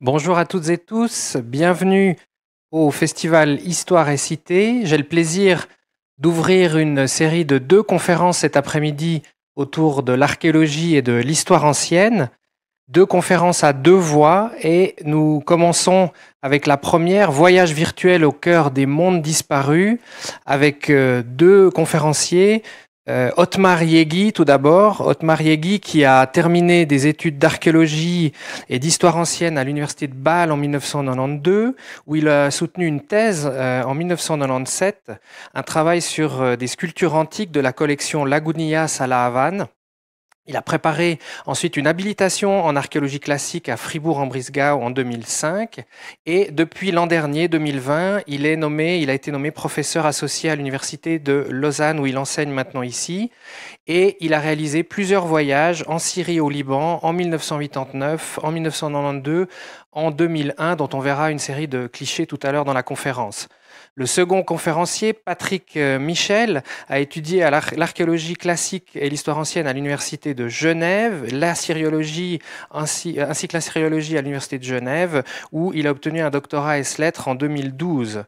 Bonjour à toutes et tous, bienvenue au festival Histoire et Cité. J'ai le plaisir d'ouvrir une série de deux conférences cet après-midi autour de l'archéologie et de l'histoire ancienne. Deux conférences à deux voix et nous commençons avec la première, Voyage virtuel au cœur des mondes disparus, avec euh, deux conférenciers, euh, Otmar Yegi, tout d'abord. Otmar Yegi, qui a terminé des études d'archéologie et d'histoire ancienne à l'université de Bâle en 1992, où il a soutenu une thèse euh, en 1997, un travail sur euh, des sculptures antiques de la collection Lagunillas à La Havane. Il a préparé ensuite une habilitation en archéologie classique à Fribourg-en-Brisgau en 2005 et depuis l'an dernier 2020, il est nommé, il a été nommé professeur associé à l'université de Lausanne où il enseigne maintenant ici et il a réalisé plusieurs voyages en Syrie et au Liban en 1989, en 1992, en 2001 dont on verra une série de clichés tout à l'heure dans la conférence. Le second conférencier, Patrick euh, Michel, a étudié l'archéologie classique et l'histoire ancienne à l'université de Genève, la ainsi, euh, ainsi que la sériologie à l'université de Genève, où il a obtenu un doctorat S-lettres en 2012.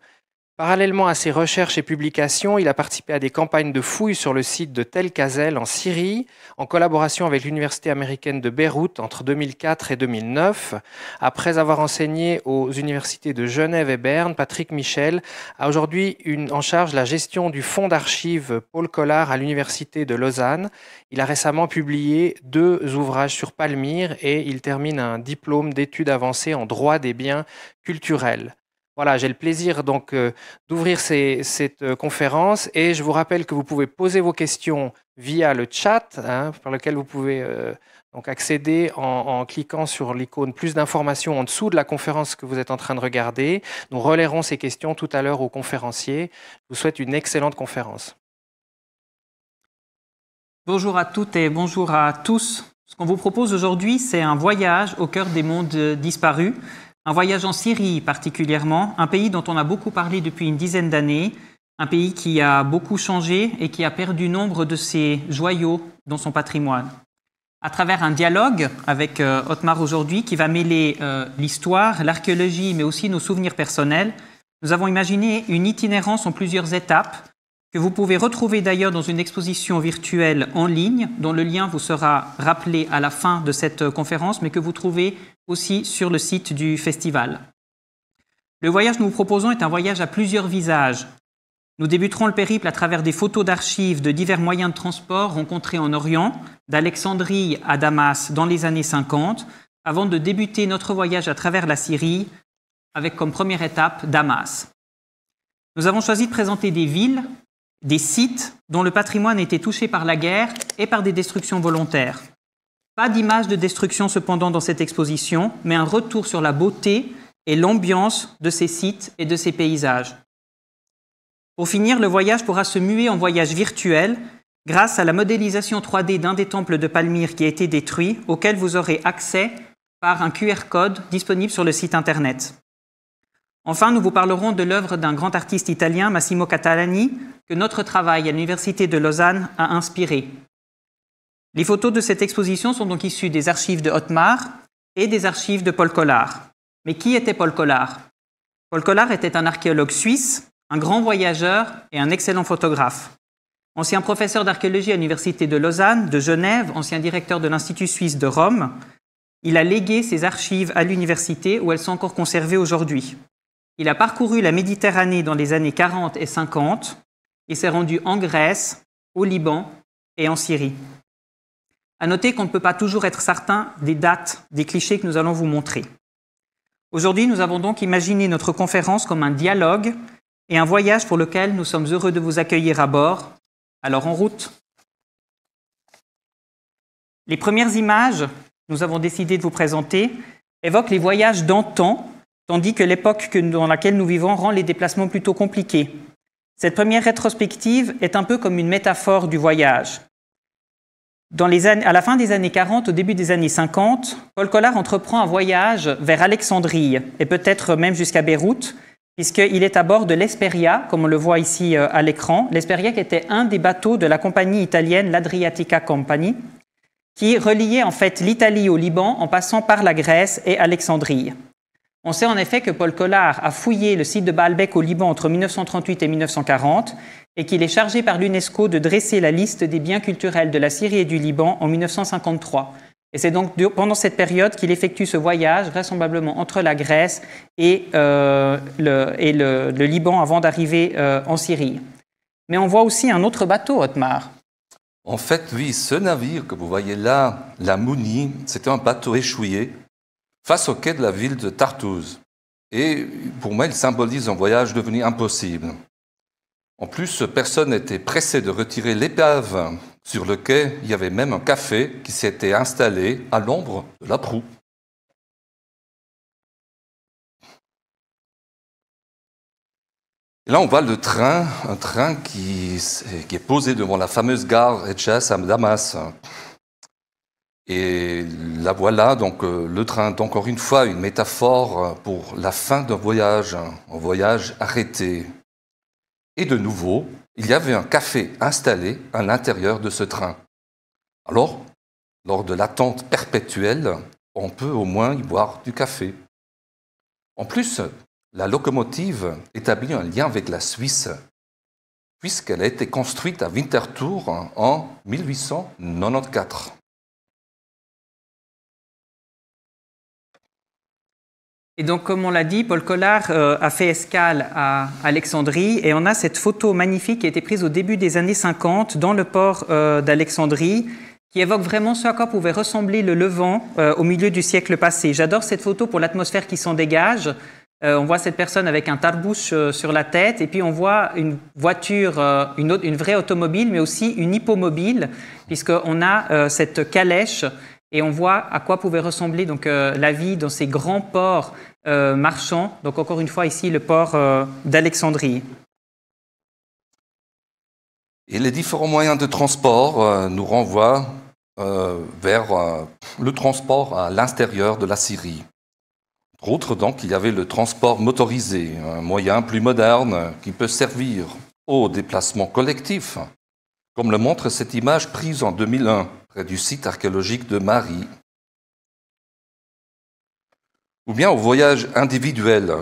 Parallèlement à ses recherches et publications, il a participé à des campagnes de fouilles sur le site de Tel Kazel en Syrie, en collaboration avec l'Université américaine de Beyrouth entre 2004 et 2009. Après avoir enseigné aux universités de Genève et Berne, Patrick Michel a aujourd'hui en charge la gestion du fonds d'archives Paul Collard à l'Université de Lausanne. Il a récemment publié deux ouvrages sur Palmyre et il termine un diplôme d'études avancées en droit des biens culturels. Voilà, j'ai le plaisir donc euh, d'ouvrir cette euh, conférence et je vous rappelle que vous pouvez poser vos questions via le chat hein, par lequel vous pouvez euh, donc accéder en, cliquant sur l'icône plus d'informations en dessous de la conférence que vous êtes en train de regarder. Nous relayerons ces questions tout à l'heure aux conférenciers. Je vous souhaite une excellente conférence. Bonjour à toutes et bonjour à tous. Ce qu'on vous propose aujourd'hui, c'est un voyage au cœur des mondes disparus un voyage en Syrie particulièrement, un pays dont on a beaucoup parlé depuis une dizaine d'années, un pays qui a beaucoup changé et qui a perdu nombre de ses joyaux dans son patrimoine. À travers un dialogue avec euh, Otmar aujourd'hui qui va mêler euh, l'histoire, l'archéologie mais aussi nos souvenirs personnels, nous avons imaginé une itinérance en plusieurs étapes que vous pouvez retrouver d'ailleurs dans une exposition virtuelle en ligne, dont le lien vous sera rappelé à la fin de cette euh, conférence, mais que vous trouvez aussi sur le site du festival. Le voyage que nous vous proposons est un voyage à plusieurs visages. Nous débuterons le périple à travers des photos d'archives de divers moyens de transport rencontrés en Orient, d'Alexandrie à Damas dans les années 50, avant de débuter notre voyage à travers la Syrie, avec comme première étape Damas. Nous avons choisi de présenter des villes des sites dont le patrimoine était touché par la guerre et par des destructions volontaires. Pas d'image de destruction cependant dans cette exposition, mais un retour sur la beauté et l'ambiance de ces sites et de ces paysages. Pour finir, le voyage pourra se muer en voyage virtuel grâce à la modélisation 3D d'un des temples de Palmyre qui a été détruit, auquel vous aurez accès par un QR code disponible sur le site internet. Enfin, nous vous parlerons de l'œuvre d'un grand artiste italien, Massimo Catalani, que notre travail à l'Université de Lausanne a inspiré. Les photos de cette exposition sont donc issues des archives de Hotmar et des archives de Paul Collard. Mais qui était Paul Collard Paul Collard était un archéologue suisse, un grand voyageur et un excellent photographe. Ancien professeur d'archéologie à l'Université de Lausanne, de Genève, ancien directeur de l'Institut suisse de Rome, il a légué ses archives à l'université où elles sont encore conservées aujourd'hui. Il a parcouru la Méditerranée dans les années 40 et 50 et s'est rendu en Grèce, au Liban et en Syrie. À noter qu'on ne peut pas toujours être certain des dates, des clichés que nous allons vous montrer. Aujourd'hui, nous avons donc imaginé notre conférence comme un dialogue et un voyage pour lequel nous sommes heureux de vous accueillir à bord. Alors en route. Les premières images, que nous avons décidé de vous présenter, évoquent les voyages d'antan tandis que l'époque dans laquelle nous vivons rend les déplacements plutôt compliqués. Cette première rétrospective est un peu comme une métaphore du voyage. à la fin des années 40, au début des années 50, Paul Collard entreprend un voyage vers Alexandrie et peut-être même jusqu'à Beyrouth, puisqu'il est à bord de l'Esperia, comme on le voit ici euh, à l'écran. L'Esperia qui était un des bateaux de la compagnie italienne, l'Adriatica Company, qui reliait en fait l'Italie au Liban en passant par la Grèce et Alexandrie. On sait en effet que Paul Collard a fouillé le site de Baalbek au Liban entre 1938 et 1940 et qu'il est chargé par l'UNESCO de dresser la liste des biens culturels de la Syrie et du Liban en 1953. Et c'est donc pendant cette période qu'il effectue ce voyage, vraisemblablement entre la Grèce et, euh, le, Liban avant d'arriver euh, en Syrie. Mais on voit aussi un autre bateau, Otmar. En fait, oui, ce navire que vous voyez là, la Mouni, c'était un bateau échoué face au quai de la ville de Tartouse. Et pour moi, il symbolise un voyage devenu impossible. En plus, personne n'était pressé de retirer l'épave. Sur le quai, il y avait même un café qui s'était installé à l'ombre de la proue. là, on voit le train, un train qui, est posé devant la fameuse gare Etchas à Damas. Et la voilà, donc euh, le train, encore une fois, une métaphore pour la fin d'un voyage, hein, un voyage arrêté. Et de nouveau, il y avait un café installé à l'intérieur de ce train. Alors, lors de l'attente perpétuelle, on peut au moins y boire du café. En plus, la locomotive établit un lien avec la Suisse, puisqu'elle a été construite à Winterthur hein, en 1894. Et donc, comme on l'a dit, Paul Collard euh, a fait escale à Alexandrie et on a cette photo magnifique qui a été prise au début des années 50 dans le port euh, d'Alexandrie qui évoque vraiment ce à quoi pouvait ressembler le Levant euh, au milieu du siècle passé. J'adore cette photo pour l'atmosphère qui s'en dégage. on voit cette personne avec un tarbouche sur la tête et puis on voit une voiture, une, une vraie automobile, mais aussi une hippomobile puisqu'on a cette calèche et on voit à quoi pouvait ressembler donc, euh, la vie dans ces grands ports euh, marchands. Donc encore une fois ici le port euh, d'Alexandrie. Et les différents moyens de transport nous renvoient vers le transport à l'intérieur de la Syrie. Entre donc, il y avait le transport motorisé, un moyen plus moderne qui peut servir au déplacement collectif, comme le montre cette image prise en 2001 près du site archéologique de Marie. Ou bien au voyage individuel,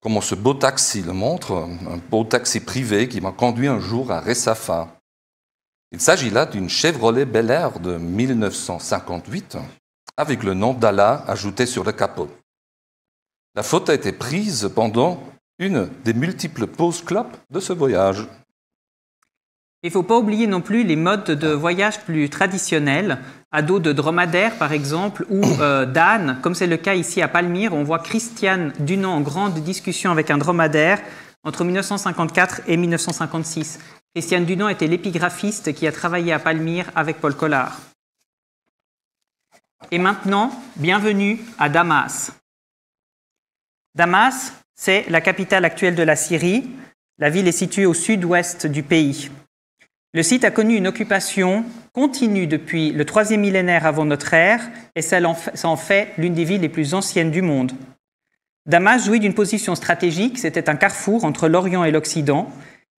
comme ce beau taxi le montre, un beau taxi privé qui m'a conduit un jour à Ressafa. Il s'agit là d'une Chevrolet Bel Air de 1958 avec le nom d'Allah ajouté sur le capot. La faute a été prise pendant une des multiples pauses clopes de ce voyage. Il ne faut pas oublier non plus les modes de voyage plus traditionnels, à dos de dromadaire par exemple, ou euh, d'ânes, comme c'est le cas ici à Palmyre. On voit Christiane Dunant en grande discussion avec un dromadaire entre 1954 et 1956. Christiane Dunant était l'épigraphiste qui a travaillé à Palmyre avec Paul Collard. Et maintenant, bienvenue à Damas. Damas, c'est la capitale actuelle de la Syrie. La ville est située au sud-ouest du pays. Le site a connu une occupation continue depuis le troisième millénaire avant notre ère et ça en fait l'une des villes les plus anciennes du monde. Damas jouit d'une position stratégique, c'était un carrefour entre l'Orient et l'Occident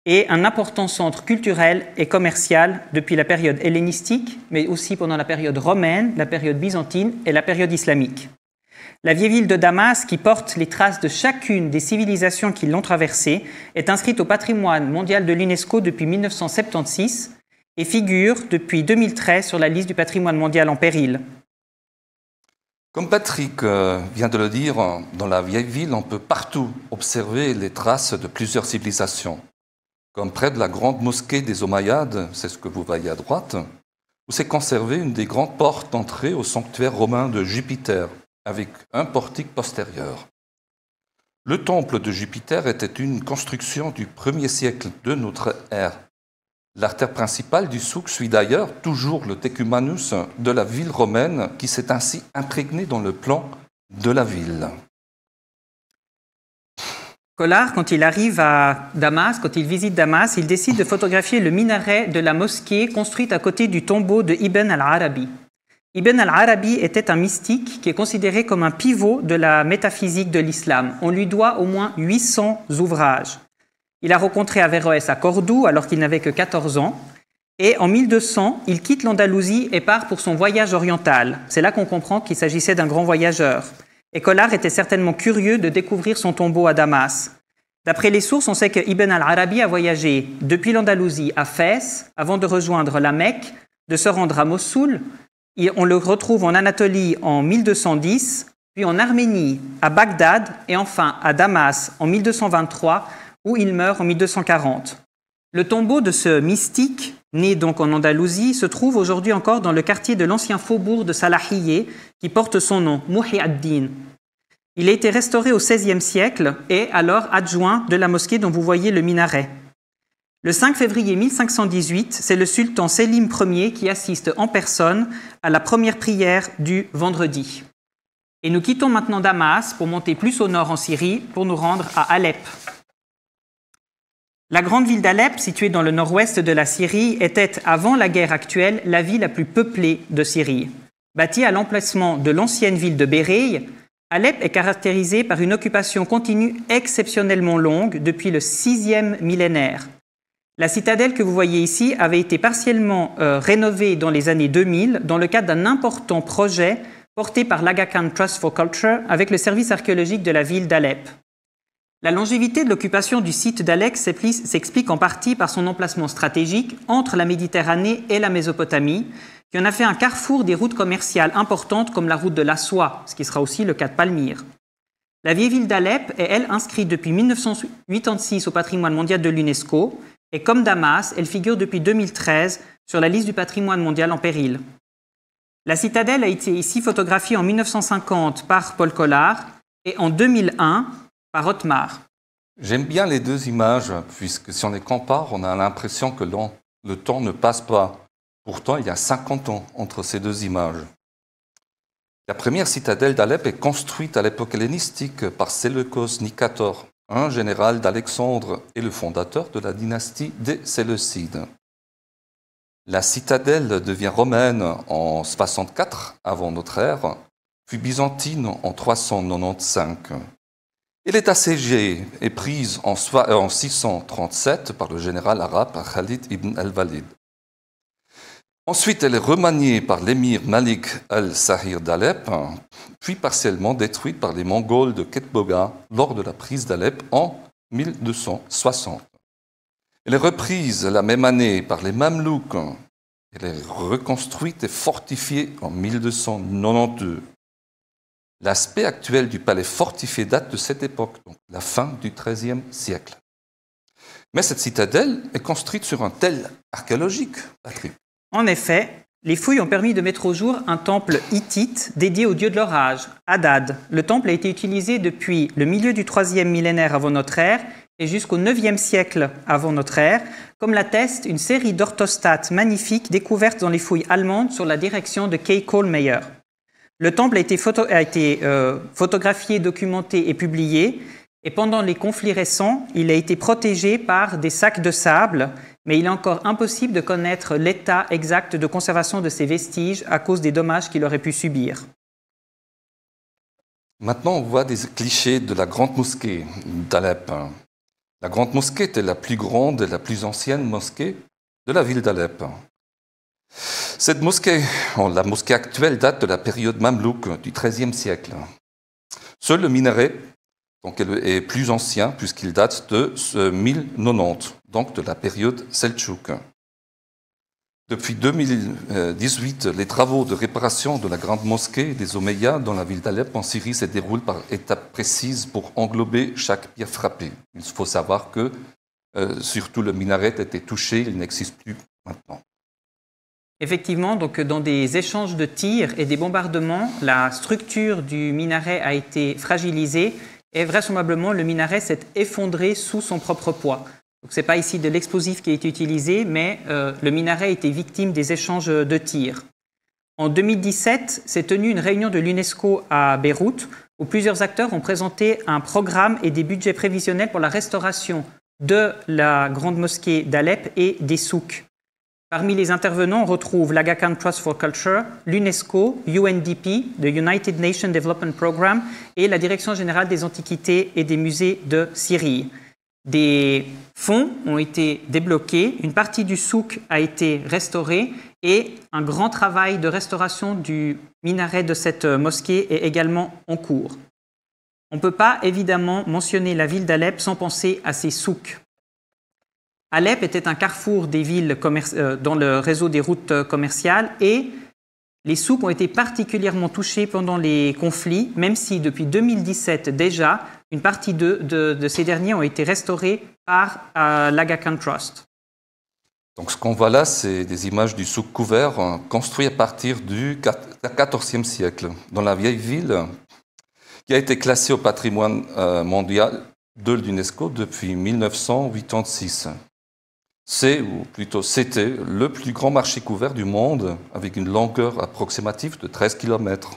et un important centre culturel et commercial depuis la période hellénistique, mais aussi pendant la période romaine, la période byzantine et la période islamique. La vieille ville de Damas, qui porte les traces de chacune des civilisations qui l'ont traversée, est inscrite au patrimoine mondial de l'UNESCO depuis 1976 et figure depuis 2013 sur la liste du patrimoine mondial en péril. Comme Patrick euh, vient de le dire, dans la vieille ville, on peut partout observer les traces de plusieurs civilisations, comme près de la grande mosquée des Omayyades, c'est ce que vous voyez à droite, où s'est conservée une des grandes portes d'entrée au sanctuaire romain de Jupiter, avec un portique postérieur. Le temple de Jupiter était une construction du 1er siècle de notre ère. L'artère principale du souk suit d'ailleurs toujours le Tecumanus de la ville romaine qui s'est ainsi imprégné dans le plan de la ville. Collard, quand il arrive à Damas, quand il visite Damas, il décide de photographier le minaret de la mosquée construite à côté du tombeau de Ibn al-Arabi. Ibn al-Arabi était un mystique qui est considéré comme un pivot de la métaphysique de l'islam. On lui doit au moins 800 ouvrages. Il a rencontré Averroès à Cordoue alors qu'il n'avait que 14 ans. Et en 1200, il quitte l'Andalousie et part pour son voyage oriental. C'est là qu'on comprend qu'il s'agissait d'un grand voyageur. Et Collard était certainement curieux de découvrir son tombeau à Damas. D'après les sources, on sait qu'Ibn al-Arabi a voyagé depuis l'Andalousie à Fès avant de rejoindre la Mecque, de se rendre à Mossoul on le retrouve en Anatolie en 1210, puis en Arménie, à Bagdad et enfin à Damas en 1223, où il meurt en 1240. Le tombeau de ce mystique, né donc en Andalousie, se trouve aujourd'hui encore dans le quartier de l'ancien faubourg de Salahiyé, qui porte son nom, Muhi ad-Din. Il a été restauré au XVIe siècle et alors adjoint de la mosquée dont vous voyez le minaret. Le 5 février 1518, c'est le sultan Selim Ier qui assiste en personne à la première prière du vendredi. Et nous quittons maintenant Damas pour monter plus au nord en Syrie pour nous rendre à Alep. La grande ville d'Alep, située dans le nord-ouest de la Syrie, était, avant la guerre actuelle, la ville la plus peuplée de Syrie. Bâtie à l'emplacement de l'ancienne ville de Béréi, Alep est caractérisée par une occupation continue exceptionnellement longue depuis le 6e millénaire, la citadelle que vous voyez ici avait été partiellement euh, rénovée dans les années 2000 dans le cadre d'un important projet porté par l'Aga Trust for Culture avec le service archéologique de la ville d'Alep. La longévité de l'occupation du site d'Alep s'explique en partie par son emplacement stratégique entre la Méditerranée et la Mésopotamie, qui en a fait un carrefour des routes commerciales importantes comme la route de la soie, ce qui sera aussi le cas de Palmyre. La vieille ville d'Alep est, elle, inscrite depuis 1986 au patrimoine mondial de l'UNESCO et comme Damas, elle figure depuis 2013 sur la liste du patrimoine mondial en péril. La citadelle a été ici photographiée en 1950 par Paul Collard et en 2001 par Otmar. J'aime bien les deux images, puisque si on les compare, on a l'impression que le temps ne passe pas. Pourtant, il y a 50 ans entre ces deux images. La première citadelle d'Alep est construite à l'époque hellénistique par Séleucos Nicator, un général d'Alexandre est le fondateur de la dynastie des Séleucides. La citadelle devient romaine en 64 avant notre ère, puis byzantine en 395. Elle est assiégée et prise en 637 euh, par le général arabe Khalid ibn al-Walid. Ensuite, elle est remaniée par l'émir Malik al-Sahir d'Alep, puis partiellement détruite par les Mongols de Ketboga lors de la prise d'Alep en 1260. Elle est reprise la même année par les Mamelouks. Elle est reconstruite et fortifiée en 1292. L'aspect actuel du palais fortifié date de cette époque, donc la fin du XIIIe siècle. Mais cette citadelle est construite sur un tel archéologique, en effet, les fouilles ont permis de mettre au jour un temple hittite dédié au dieu de l'orage, Haddad. Le temple a été utilisé depuis le milieu du 3e millénaire avant notre ère et jusqu'au 9e siècle avant notre ère, comme l'atteste une série d'orthostates magnifiques découvertes dans les fouilles allemandes sur la direction de Kay Kohlmeier. Le temple a été, euh, photographié, documenté et publié, et pendant les conflits récents, il a été protégé par des sacs de sable mais il est encore impossible de connaître l'état exact de conservation de ces vestiges à cause des dommages qu'il aurait pu subir. Maintenant, on voit des clichés de la grande mosquée d'Alep. La grande mosquée était la plus grande et la plus ancienne mosquée de la ville d'Alep. Cette mosquée, la mosquée actuelle, date de la période mamelouk du XIIIe siècle. Seul le minaret est plus ancien puisqu'il date de 1090 donc de la période Seltchouk. Depuis 2018, les travaux de réparation de la grande mosquée des Omeyyades dans la ville d'Alep en Syrie se déroulent par étapes précises pour englober chaque pierre frappée. Il faut savoir que euh, surtout le minaret était touché, il n'existe plus maintenant. Effectivement, donc dans des échanges de tirs et des bombardements, la structure du minaret a été fragilisée et vraisemblablement le minaret s'est effondré sous son propre poids. Ce n'est pas ici de l'explosif qui a été utilisé, mais euh, le minaret a été victime des échanges de tirs. En 2017, s'est tenue une réunion de l'UNESCO à Beyrouth, où plusieurs acteurs ont présenté un programme et des budgets prévisionnels pour la restauration de la grande mosquée d'Alep et des souks. Parmi les intervenants, on retrouve l'Aga Trust for Culture, l'UNESCO, UNDP, le United Nations Development Programme et la Direction générale des antiquités et des musées de Syrie des fonds ont été débloqués, une partie du souk a été restaurée et un grand travail de restauration du minaret de cette euh, mosquée est également en cours. On ne peut pas évidemment mentionner la ville d'Alep sans penser à ses souks. Alep était un carrefour des villes euh, dans le réseau des routes euh, commerciales et les soupes ont été particulièrement touchés pendant les conflits, même si depuis 2017 déjà, une partie de, ces derniers ont été restaurés par euh, l'Agacan Trust. Donc ce qu'on voit là, c'est des images du souk couvert euh, construit à partir du XIVe siècle dans la vieille ville qui a été classée au patrimoine euh, mondial de l'UNESCO depuis 1986. C'est, ou plutôt c'était, le plus grand marché couvert du monde, avec une longueur approximative de 13 km.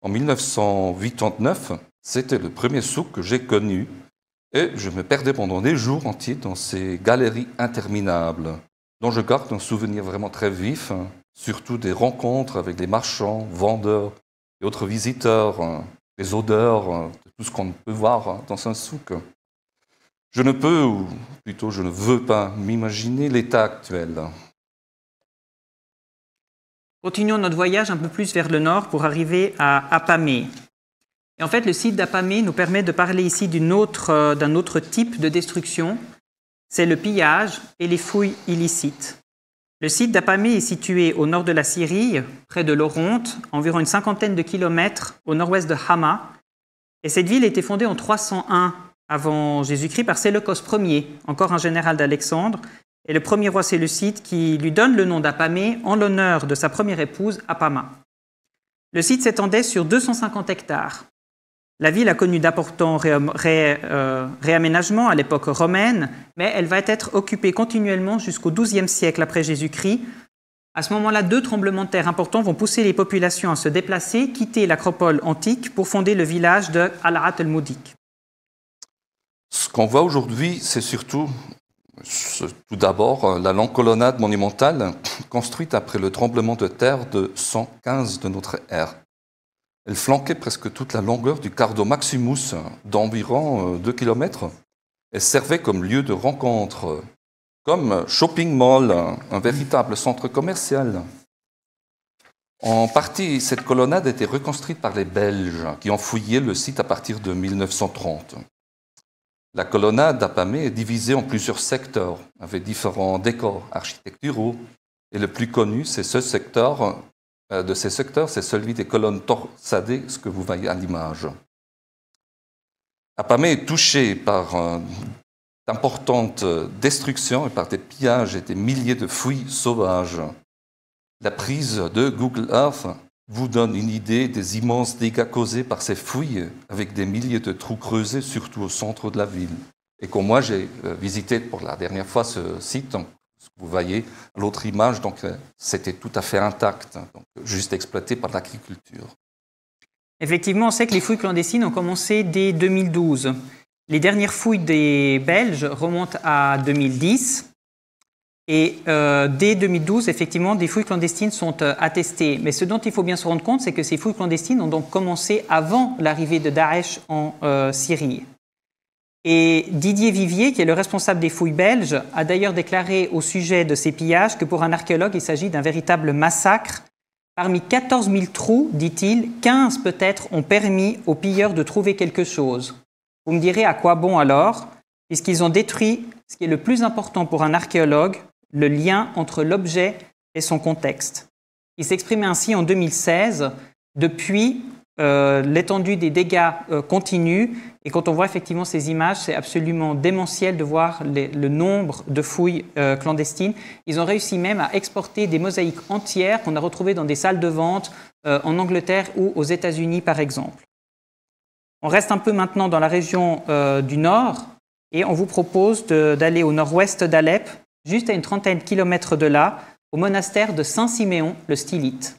En 1989, c'était le premier souk que j'ai connu, et je me perdais pendant des jours entiers dans ces galeries interminables, dont je garde un souvenir vraiment très vif, hein, surtout des rencontres avec les marchands, vendeurs et autres visiteurs, hein, des odeurs, hein, de tout ce qu'on peut voir dans un souk. Je ne peux, ou plutôt je ne veux pas, m'imaginer l'état actuel. Continuons notre voyage un peu plus vers le nord pour arriver à Apamé. Et en fait, le site d'Apame nous permet de parler ici euh, d'un autre, type de destruction, c'est le pillage et les fouilles illicites. Le site d'Apamé est situé au nord de la Syrie, près de Loronte, environ une cinquantaine de kilomètres au nord-ouest de Hama. Et cette ville a été fondée en 301 avant Jésus-Christ par Séleucos Ier, encore un général d'Alexandre, et le premier roi Séleucide qui lui donne le nom d'Apamé en l'honneur de sa première épouse, Apama. Le site s'étendait sur 250 hectares. La ville a connu d'importants euh, réaménagements à l'époque romaine, mais elle va être occupée continuellement jusqu'au XIIe siècle après Jésus-Christ. À ce moment-là, deux tremblements de terre importants vont pousser les populations à se déplacer, quitter l'acropole antique pour fonder le village de al el ce qu'on voit aujourd'hui, c'est surtout, tout d'abord, euh, la longue colonnade monumentale construite après le tremblement de terre de 115 de notre ère. Elle flanquait presque toute la longueur du Cardo Maximus euh, d'environ 2 euh, km et servait comme lieu de rencontre, comme shopping mall, un véritable centre commercial. En partie, cette colonnade a été reconstruite par les Belges qui ont fouillé le site à partir de 1930. La colonnade d'Apamé est divisée en plusieurs secteurs, avec différents décors architecturaux. Et le plus connu, c'est ce secteur, euh, de ces secteurs, c'est celui des colonnes torsadées, ce que vous voyez à l'image. Apamé est touchée par euh, d'importantes destructions et par des pillages et des milliers de fouilles sauvages. La prise de Google Earth vous donne une idée des immenses dégâts causés par ces fouilles, avec des milliers de trous creusés, surtout au centre de la ville. Et comme moi, j'ai euh, visité pour la dernière fois ce site, vous voyez, l'autre image, donc euh, c'était tout à fait intact, hein, juste exploité par l'agriculture. Effectivement, on sait que les fouilles clandestines ont commencé dès 2012. Les dernières fouilles des Belges remontent à 2010. Et euh, dès 2012, effectivement, des fouilles clandestines sont euh, attestées. Mais ce dont il faut bien se rendre compte, c'est que ces fouilles clandestines ont donc commencé avant l'arrivée de Daesh en euh, Syrie. Et Didier Vivier, qui est le responsable des fouilles belges, a d'ailleurs déclaré au sujet de ces pillages que pour un archéologue, il s'agit d'un véritable massacre. Parmi 14 000 trous, dit-il, 15 peut-être ont permis aux pilleurs de trouver quelque chose. Vous me direz à quoi bon alors, puisqu'ils ont détruit ce qui est le plus important pour un archéologue, le lien entre l'objet et son contexte. Il s'exprimait ainsi en 2016, depuis euh, l'étendue des dégâts euh, continus. continue, et quand on voit effectivement ces images, c'est absolument démentiel de voir le nombre de fouilles euh, clandestines. Ils ont réussi même à exporter des mosaïques entières qu'on a retrouvées dans des salles de vente en Angleterre ou aux États-Unis, par exemple. On reste un peu maintenant dans la région du Nord, et on vous propose d'aller au nord-ouest d'Alep, juste à une trentaine de kilomètres de là, au monastère de Saint-Siméon, le Stylite.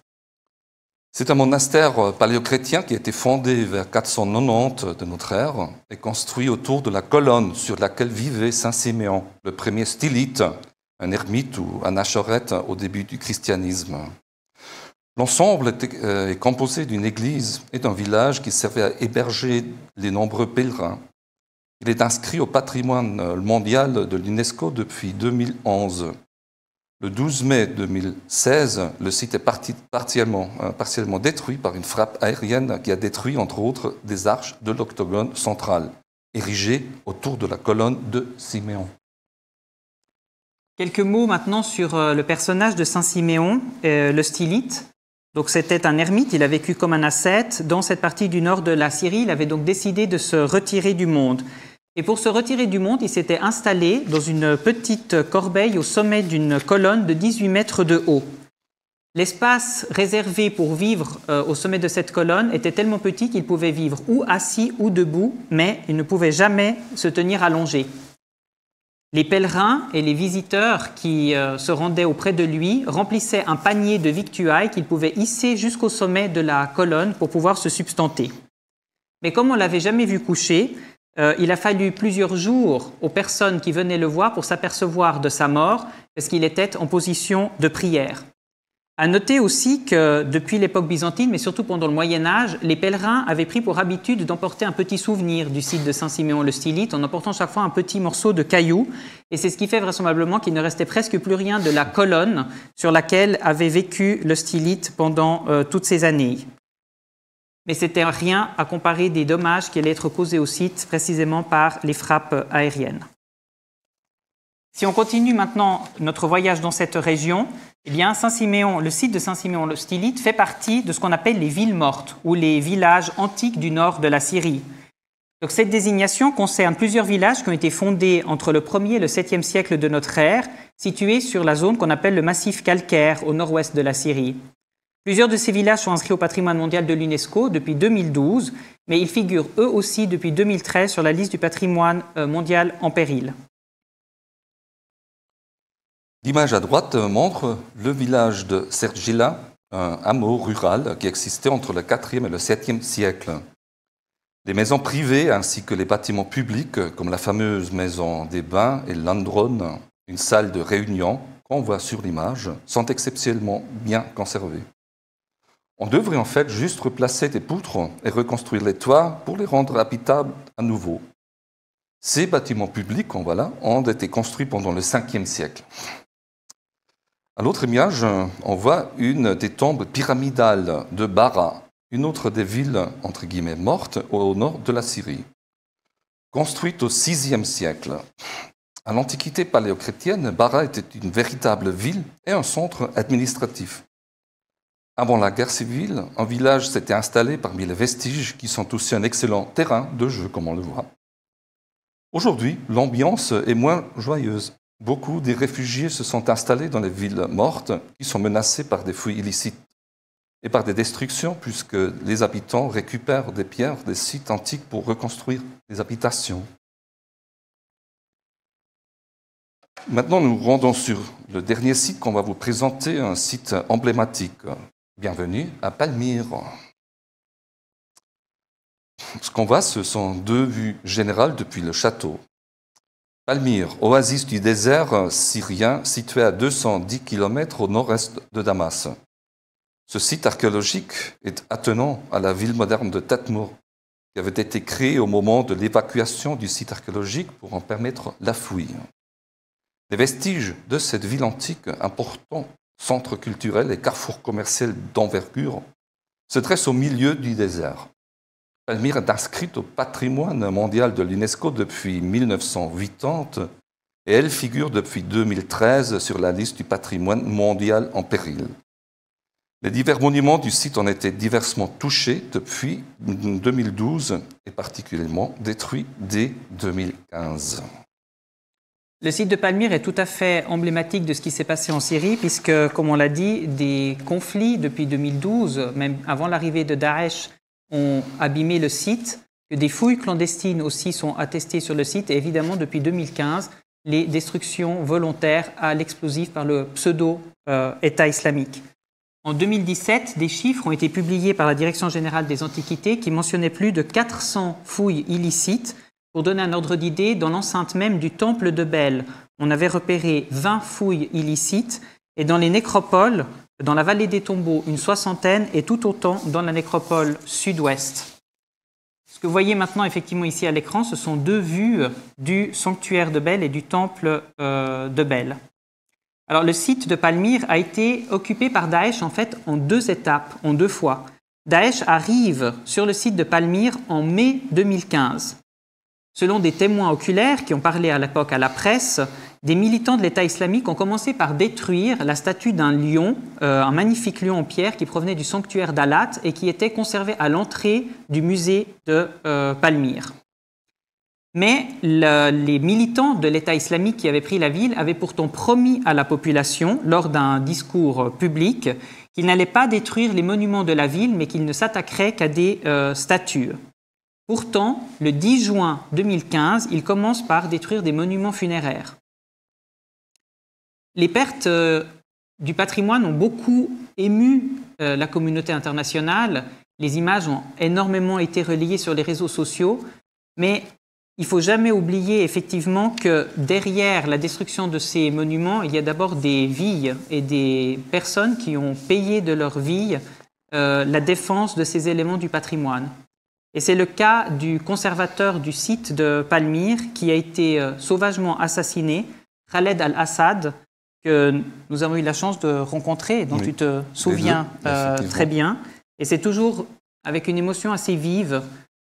C'est un monastère euh, paléochrétien qui a été fondé vers 490 de notre ère et construit autour de la colonne sur laquelle vivait Saint Siméon, le premier stylite, un ermite ou un achorète au début du christianisme. L'ensemble euh, est composé d'une église et d'un village qui servait à héberger les nombreux pèlerins il est inscrit au patrimoine euh, mondial de l'UNESCO depuis 2011. Le 12 mai 2016, le site est euh, partiellement, détruit par une frappe aérienne qui a détruit, entre autres, des arches de l'octogone central, érigées autour de la colonne de Siméon. Quelques mots maintenant sur euh, le personnage de Saint Siméon, le stylite. Donc c'était un ermite, il a vécu comme un ascète dans cette partie du nord de la Syrie, il avait donc décidé de se retirer du monde. Et pour se retirer du monde, il s'était installé dans une petite corbeille au sommet d'une colonne de 18 mètres de haut. L'espace réservé pour vivre euh, au sommet de cette colonne était tellement petit qu'il pouvait vivre ou assis ou debout, mais il ne pouvait jamais se tenir allongé. Les pèlerins et les visiteurs qui euh, se rendaient auprès de lui remplissaient un panier de victuailles qu'il pouvaient hisser jusqu'au sommet de la colonne pour pouvoir se substanter. Mais comme on l'avait jamais vu coucher, euh, il a fallu plusieurs jours aux personnes qui venaient le voir pour s'apercevoir de sa mort, parce qu'il était en position de prière. À noter aussi que depuis l'époque byzantine, mais surtout pendant le Moyen Âge, les pèlerins avaient pris pour habitude d'emporter un petit souvenir du site de Saint-Siméon le Stylite, en emportant chaque fois un petit morceau de caillou. Et c'est ce qui fait vraisemblablement qu'il ne restait presque plus rien de la colonne sur laquelle avait vécu le Stylite pendant euh, toutes ces années mais c'était rien à comparer des dommages qui allaient être causés au site précisément par les frappes aériennes. Si on continue maintenant notre voyage dans cette région, eh bien saint le site de Saint-Siméon-l'Hostilite fait partie de ce qu'on appelle les villes mortes ou les villages antiques du nord de la Syrie. cette désignation concerne plusieurs villages qui ont été fondés entre le 1er et le 7e siècle de notre ère, situés sur la zone qu'on appelle le massif calcaire au nord-ouest de la Syrie. Plusieurs de ces villages sont inscrits au patrimoine mondial de l'UNESCO depuis 2012, mais ils figurent eux aussi depuis 2013 sur la liste du patrimoine euh, mondial en péril. L'image à droite euh, montre le village de Sergila, un hameau rural qui existait entre le 4e et le 7e siècle. Les maisons privées ainsi que les bâtiments publics, comme la fameuse maison des bains et l'androne, une salle de réunion qu'on voit sur l'image, sont exceptionnellement bien conservés. On devrait en fait juste replacer des poutres et reconstruire les toits pour les rendre habitables à nouveau. Ces bâtiments publics, on ont été construits pendant le 5e siècle. À l'autre image, on voit une des tombes pyramidales de Bara, une autre des villes entre guillemets mortes au nord de la Syrie. Construite au 6e siècle, à l'Antiquité paléochrétienne, Bara était une véritable ville et un centre administratif. Avant la guerre civile, un village s'était installé parmi les vestiges qui sont aussi un excellent terrain de jeu, comme on le voit. Aujourd'hui, l'ambiance est moins joyeuse. Beaucoup des réfugiés se sont installés dans les villes mortes qui sont menacées par des fouilles illicites et par des destructions puisque les habitants récupèrent des pierres des sites antiques pour reconstruire des habitations. Maintenant, nous rendons sur le dernier site qu'on va vous présenter, un site emblématique, Bienvenue à Palmyre. Ce qu'on voit, ce sont deux vues générales depuis le château. Palmyre, oasis du désert syrien situé à 210 km au nord-est de Damas. Ce site archéologique est attenant à la ville moderne de Tatmour, qui avait été créée au moment de l'évacuation du site archéologique pour en permettre la fouille. Les vestiges de cette ville antique important centre culturel et carrefour commercial d'envergure, se dresse au milieu du désert. Palmyre est inscrite au patrimoine mondial de l'UNESCO depuis 1980 et elle figure depuis 2013 sur la liste du patrimoine mondial en péril. Les divers monuments du site ont été diversement touchés depuis 2012 et particulièrement détruits dès 2015. Le site de Palmyre est tout à fait emblématique de ce qui s'est passé en Syrie, puisque, comme on l'a dit, des conflits depuis 2012, même avant l'arrivée de Daesh, ont abîmé le site. Des fouilles clandestines aussi sont attestées sur le site. Et évidemment, depuis 2015, les destructions volontaires à l'explosif par le pseudo-État euh, islamique. En 2017, des chiffres ont été publiés par la Direction générale des Antiquités qui mentionnaient plus de 400 fouilles illicites pour donner un ordre d'idée, dans l'enceinte même du temple de Bel, on avait repéré 20 fouilles illicites, et dans les nécropoles, dans la vallée des tombeaux, une soixantaine, et tout autant dans la nécropole sud-ouest. Ce que vous voyez maintenant effectivement ici à l'écran, ce sont deux vues du sanctuaire de Bel et du temple euh, de Bel. Alors le site de Palmyre a été occupé par Daesh en fait en deux étapes, en deux fois. Daesh arrive sur le site de Palmyre en mai 2015. Selon des témoins oculaires qui ont parlé à l'époque à la presse, des militants de l'État islamique ont commencé par détruire la statue d'un lion, euh, un magnifique lion en pierre qui provenait du sanctuaire d'Alat et qui était conservé à l'entrée du musée de euh, Palmyre. Mais les militants de l'État islamique qui avaient pris la ville avaient pourtant promis à la population, lors d'un discours public, qu'ils n'allaient pas détruire les monuments de la ville, mais qu'ils ne s'attaqueraient qu'à des euh, statues. Pourtant, le 10 juin 2015, il commence par détruire des monuments funéraires. Les pertes euh, du patrimoine ont beaucoup ému euh, la communauté internationale. Les images ont énormément été relayées sur les réseaux sociaux. Mais il ne faut jamais oublier effectivement que derrière la destruction de ces monuments, il y a d'abord des vies et des personnes qui ont payé de leur vie euh, la défense de ces éléments du patrimoine. Et c'est le cas du conservateur du site de Palmyre qui a été euh, sauvagement assassiné, Khaled Al-Assad, que nous avons eu la chance de rencontrer, dont tu te souviens euh, très bien. Et c'est toujours avec une émotion assez vive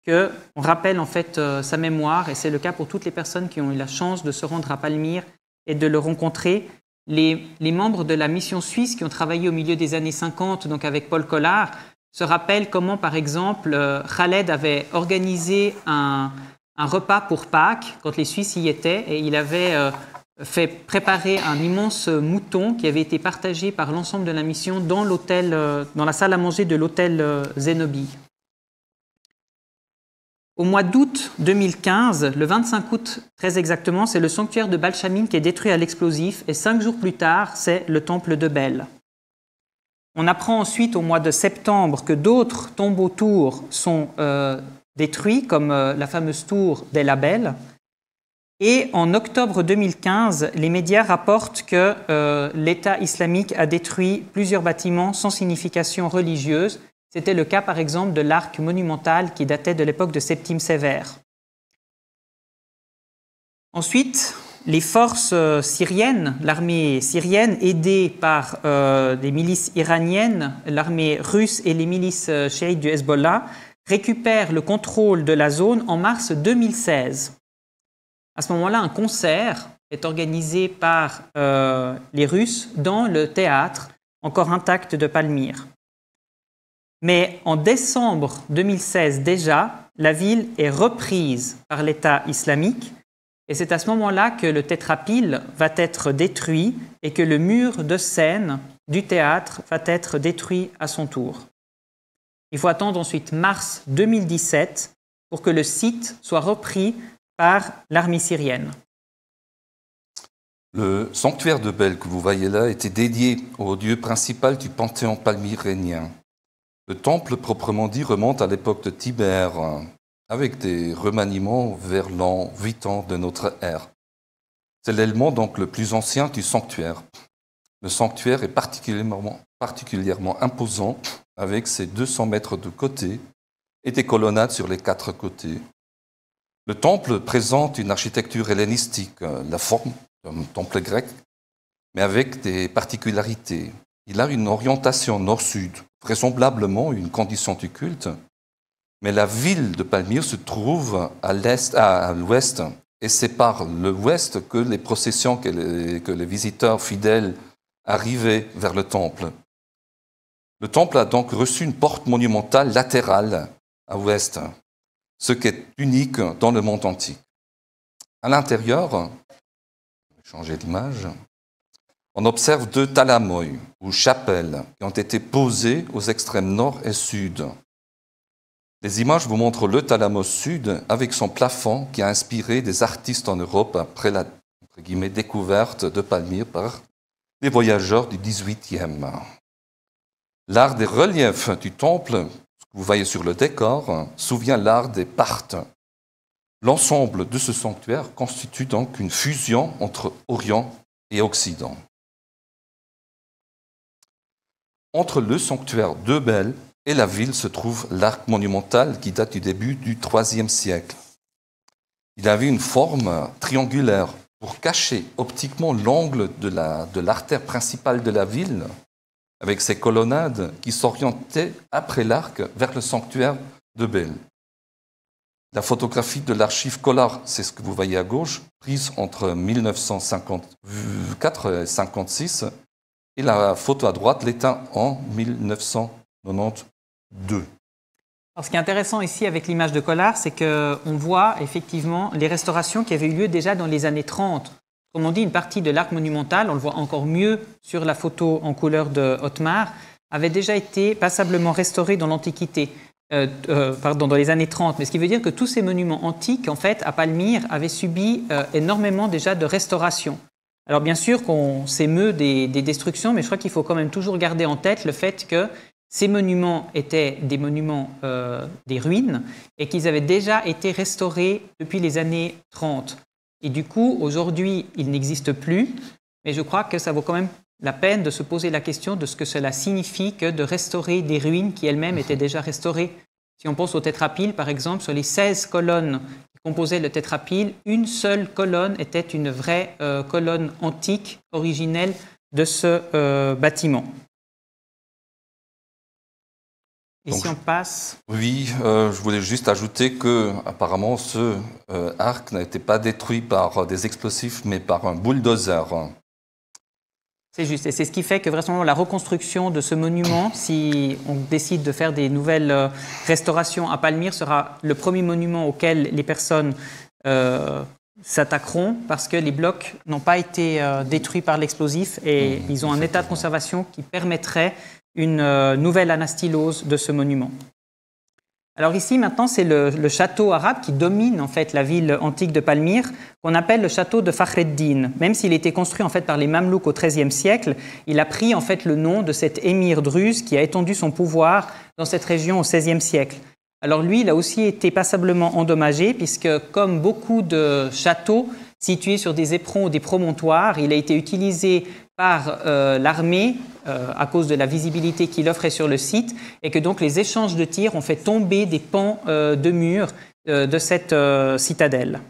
qu'on rappelle en fait euh, sa mémoire, et c'est le cas pour toutes les personnes qui ont eu la chance de se rendre à Palmyre et de le rencontrer. Les, les membres de la mission suisse qui ont travaillé au milieu des années 50, donc avec Paul Collard, se rappelle comment, par exemple, euh, Khaled avait organisé un, repas pour Pâques quand les Suisses y étaient et il avait euh, fait préparer un immense mouton qui avait été partagé par l'ensemble de la mission dans, euh, dans la salle à manger de l'hôtel Zenobi. Au mois d'août 2015, le 25 août très exactement, c'est le sanctuaire de Balshamine qui est détruit à l'explosif et cinq jours plus tard, c'est le temple de Belle. On apprend ensuite au mois de septembre que d'autres tombeaux tours sont détruites, euh, détruits, comme euh, la fameuse tour des labels. Et en octobre 2015, les médias rapportent que euh, l'État islamique a détruit plusieurs bâtiments sans signification religieuse. C'était le cas par exemple de l'arc monumental qui datait de l'époque de Septime Sévère. Ensuite, les forces euh, syriennes, l'armée syrienne, aidée par euh, des milices iraniennes, l'armée russe et les milices chiites euh, du Hezbollah, récupèrent le contrôle de la zone en mars 2016. À ce moment-là, un concert est organisé par les Russes dans le théâtre encore intact de Palmyre. Mais en décembre 2016 déjà, la ville est reprise par l'État islamique et c'est à ce moment-là que le tétrapile va être détruit et que le mur de scène du théâtre va être détruit à son tour. Il faut attendre ensuite mars 2017 pour que le site soit repris par l'armée syrienne. Le sanctuaire de Bel que vous voyez là était dédié au dieu principal du panthéon palmyrénien. Le temple proprement dit remonte à l'époque de Tibère, avec des remaniements vers l'an 8 de notre ère. C'est l'élément donc le plus ancien du sanctuaire. Le sanctuaire est particulièrement, particulièrement imposant avec ses 200 mètres de côté et des colonnades sur les quatre côtés. Le temple présente une architecture hellénistique, la forme d'un temple grec, mais avec des particularités. Il a une orientation nord-sud, vraisemblablement une condition du culte, mais la ville de Palmyre se trouve à l'est, l'ouest, et c'est par l'ouest que les processions, que les, visiteurs fidèles arrivaient vers le temple. Le temple a donc reçu une porte monumentale latérale à ouest, ce qui est unique dans le monde antique. À l'intérieur, changer d'image, on observe deux talamoïs ou chapelles qui ont été posées aux extrêmes nord et sud, les images vous montrent le Thalamus Sud avec son plafond qui a inspiré des artistes en Europe après la découverte de Palmyre par les voyageurs du XVIIIe. L'art des reliefs du temple, ce que vous voyez sur le décor, souvient l'art des Parthes. L'ensemble de ce sanctuaire constitue donc une fusion entre Orient et Occident. Entre le sanctuaire de Belle, et la ville se trouve l'arc monumental qui date du début du IIIe siècle. Il avait une forme triangulaire pour cacher optiquement l'angle de, l'artère principale de la ville, avec ses colonnades qui s'orientaient après l'arc vers le sanctuaire de Belle. La photographie de l'archive Collard, c'est ce que vous voyez à gauche, prise entre 1954 et 1956, et la photo à droite l'éteint en 1900 ce qui est intéressant ici avec l'image de Collard, c'est qu'on voit effectivement les restaurations qui avaient eu lieu déjà dans les années 30. Comme on dit, une partie de l'arc monumental, on le voit encore mieux sur la photo en couleur de Hotmar, avait déjà été passablement restaurée dans l'Antiquité. pardon, dans les années 30, mais ce qui veut dire que tous ces monuments antiques, en fait, à Palmyre, avaient subi énormément déjà de restaurations. Alors bien sûr qu'on s'émeut des, destructions, mais je crois qu'il faut quand même toujours garder en tête le fait que ces monuments étaient des monuments euh, des ruines et qu'ils avaient déjà été restaurés depuis les années 30. Et du coup, aujourd'hui, ils n'existent plus, mais je crois que ça vaut quand même la peine de se poser la question de ce que cela signifie que de restaurer des ruines qui elles-mêmes mhm. étaient déjà restaurées. Si on pense au tétrapile, par exemple, sur les 16 colonnes qui composaient le tétrapile, une seule colonne était une vraie euh, colonne antique, originelle de ce euh, bâtiment. Et si on passe Oui, euh, je voulais juste ajouter que apparemment ce euh, arc n'a été pas détruit par euh, des explosifs, mais par un bulldozer. C'est juste, et c'est ce qui fait que vraisemblablement la reconstruction de ce monument, si on décide de faire des nouvelles restaurations à Palmyre, sera le premier monument auquel les personnes s'attaqueront parce que les blocs n'ont pas été détruits par l'explosif et mmh, ils ont un état de conservation qui permettrait une euh, nouvelle anastylose de ce monument. Alors ici, maintenant, c'est le, château arabe qui domine en fait la ville antique de Palmyre, qu'on appelle le château de fahreddin Même s'il était construit en fait par les Mamelouks au XIIIe siècle, il a pris en fait le nom de cet émir druze qui a étendu son pouvoir dans cette région au XVIe siècle. Alors lui, il a aussi été passablement endommagé puisque, comme beaucoup de châteaux, situé sur des éperons ou des promontoires. Il a été utilisé par euh, l'armée euh, à cause de la visibilité qu'il offrait sur le site et que donc les échanges de tirs ont fait tomber des pans euh, de murs de cette citadelle.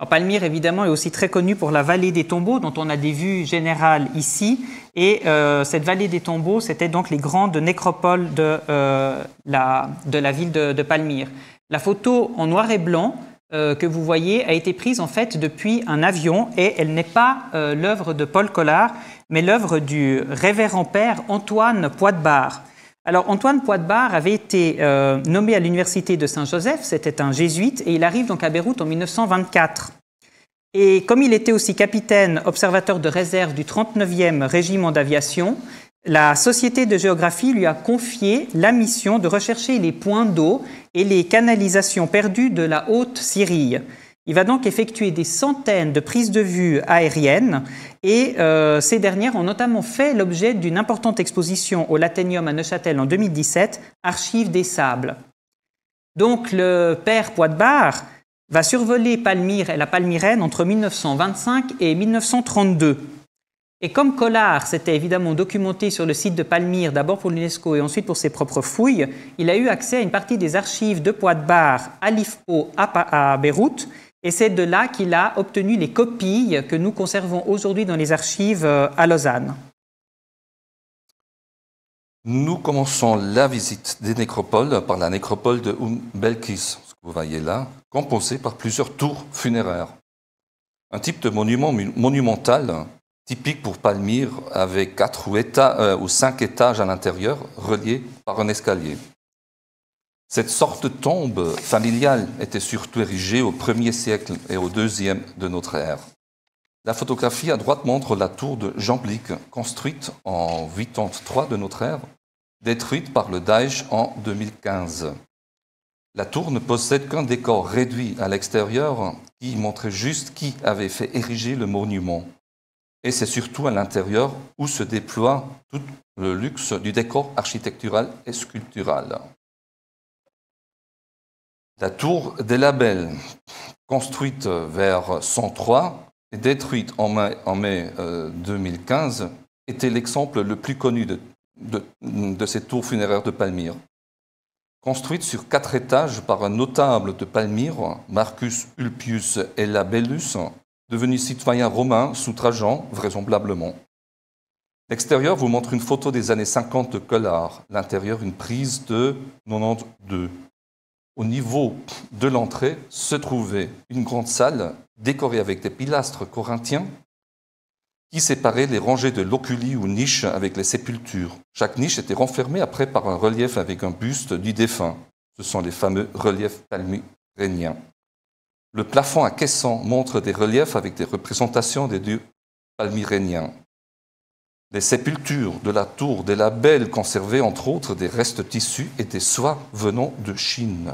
Alors, Palmyre, évidemment, est aussi très connue pour la vallée des tombeaux, dont on a des vues générales ici. Et euh, cette vallée des tombeaux, c'était donc les grandes nécropoles de, euh, la, de la ville de, Palmyre. La photo en noir et blanc euh, que vous voyez a été prise en fait depuis un avion et elle n'est pas l'œuvre de Paul Collard, mais l'œuvre du révérend père Antoine poitebarre. Alors Antoine Poitbar avait été euh, nommé à l'université de Saint-Joseph, c'était un jésuite, et il arrive donc à Beyrouth en 1924. Et comme il était aussi capitaine observateur de réserve du 39e régiment d'aviation, la Société de géographie lui a confié la mission de rechercher les points d'eau et les canalisations perdues de la Haute Syrie. Il va donc effectuer des centaines de prises de vue aériennes et euh, ces dernières ont notamment fait l'objet d'une importante exposition au Laténium à Neuchâtel en 2017, Archives des sables. Donc le père Poitbar va survoler Palmyre et la Palmyrène entre 1925 et 1932. Et comme Collard s'était évidemment documenté sur le site de Palmyre, d'abord pour l'UNESCO et ensuite pour ses propres fouilles, il a eu accès à une partie des archives de Poitbar à l'IFPO à Beyrouth et c'est de là qu'il a obtenu les copies que nous conservons aujourd'hui dans les archives euh, à Lausanne. Nous commençons la visite des nécropoles par la nécropole de Unbelkis, ce que vous voyez là, composée par plusieurs tours funéraires. Un type de monument monumental typique pour Palmyre avec quatre ou, euh, ou cinq étages à l'intérieur reliés par un escalier. Cette sorte de tombe familiale était surtout érigée au 1er siècle et au 2e de notre ère. La photographie à droite montre la tour de Jamblic, construite en 83 de notre ère, détruite par le Daesh en 2015. La tour ne possède qu'un décor réduit à l'extérieur qui montrait juste qui avait fait ériger le monument. Et c'est surtout à l'intérieur où se déploie tout le luxe du décor architectural et sculptural. La tour des Labels, construite vers 103 et détruite en mai, 2015, euh, était l'exemple le plus connu de, ces tours funéraires de Palmyre. Construite sur quatre étages par un notable de Palmyre, Marcus Ulpius et devenu citoyen romain sous Trajan, vraisemblablement. L'extérieur vous montre une photo des années 50 de Collard, l'intérieur une prise de 92. Au niveau de l'entrée se trouvait une grande salle décorée avec des pilastres corinthiens qui séparaient les rangées de loculi ou niches avec les sépultures. Chaque niche était renfermée après par un relief avec un buste du défunt. Ce sont les fameux reliefs palmyréniens. Le plafond à caisson montre des reliefs avec des représentations des dieux palmyréniens des sépultures de la tour des labels conservaient entre autres des restes tissus et des soies venant de Chine.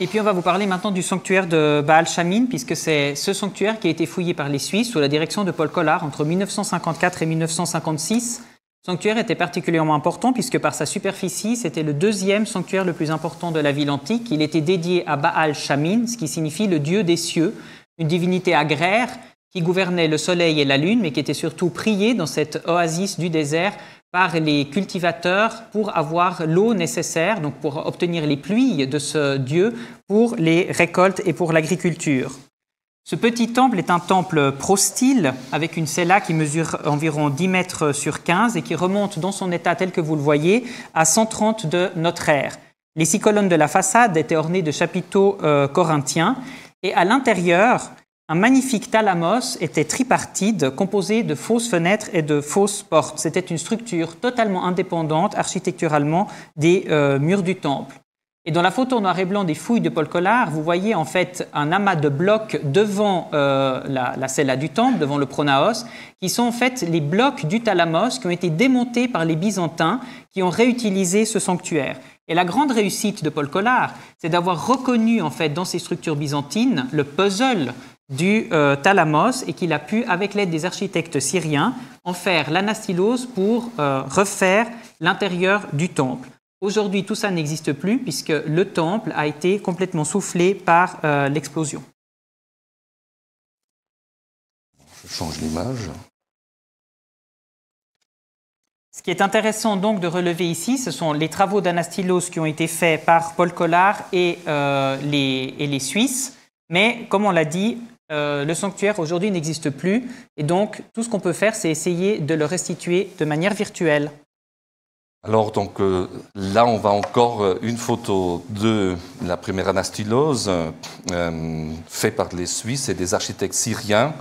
Et puis on va vous parler maintenant du sanctuaire de Baal Shamin, puisque c'est ce sanctuaire qui a été fouillé par les Suisses sous la direction de Paul Collard entre 1954 et 1956. Le sanctuaire était particulièrement important puisque par sa superficie, c'était le deuxième sanctuaire le plus important de la ville antique. Il était dédié à Baal Shamin, ce qui signifie le dieu des cieux, une divinité agraire qui gouvernait le soleil et la lune, mais qui était surtout priée dans cette oasis du désert par les cultivateurs pour avoir l'eau nécessaire, donc pour obtenir les pluies de ce dieu pour les récoltes et pour l'agriculture. Ce petit temple est un temple prostyle avec une cella qui mesure environ 10 mètres sur 15 et qui remonte dans son état tel que vous le voyez à 130 de notre ère. Les six colonnes de la façade étaient ornées de chapiteaux euh, corinthiens et à l'intérieur, un magnifique talamos était tripartide, composé de fausses fenêtres et de fausses portes. C'était une structure totalement indépendante architecturalement des euh, murs du temple. Et dans la photo noir et blanc des fouilles de Paul Collard, vous voyez en fait un amas de blocs devant euh, la, cella du temple, devant le pronaos, qui sont en fait les blocs du Talamos qui ont été démontés par les Byzantins qui ont réutilisé ce sanctuaire. Et la grande réussite de Paul Collard, c'est d'avoir reconnu en fait dans ces structures byzantines le puzzle du euh, Talamos et qu'il a pu, avec l'aide des architectes syriens, en faire l'anastylose pour euh, refaire l'intérieur du temple. Aujourd'hui, tout ça n'existe plus puisque le temple a été complètement soufflé par euh, l'explosion. Je change l'image. Ce qui est intéressant donc de relever ici, ce sont les travaux d'Anastylos qui ont été faits par Paul Collard et, euh, les, et les Suisses. Mais comme on l'a dit, euh, le sanctuaire aujourd'hui n'existe plus. Et donc, tout ce qu'on peut faire, c'est essayer de le restituer de manière virtuelle. Alors donc euh, là, on va encore euh, une photo de la première anastylose euh, faite par les Suisses et des architectes syriens.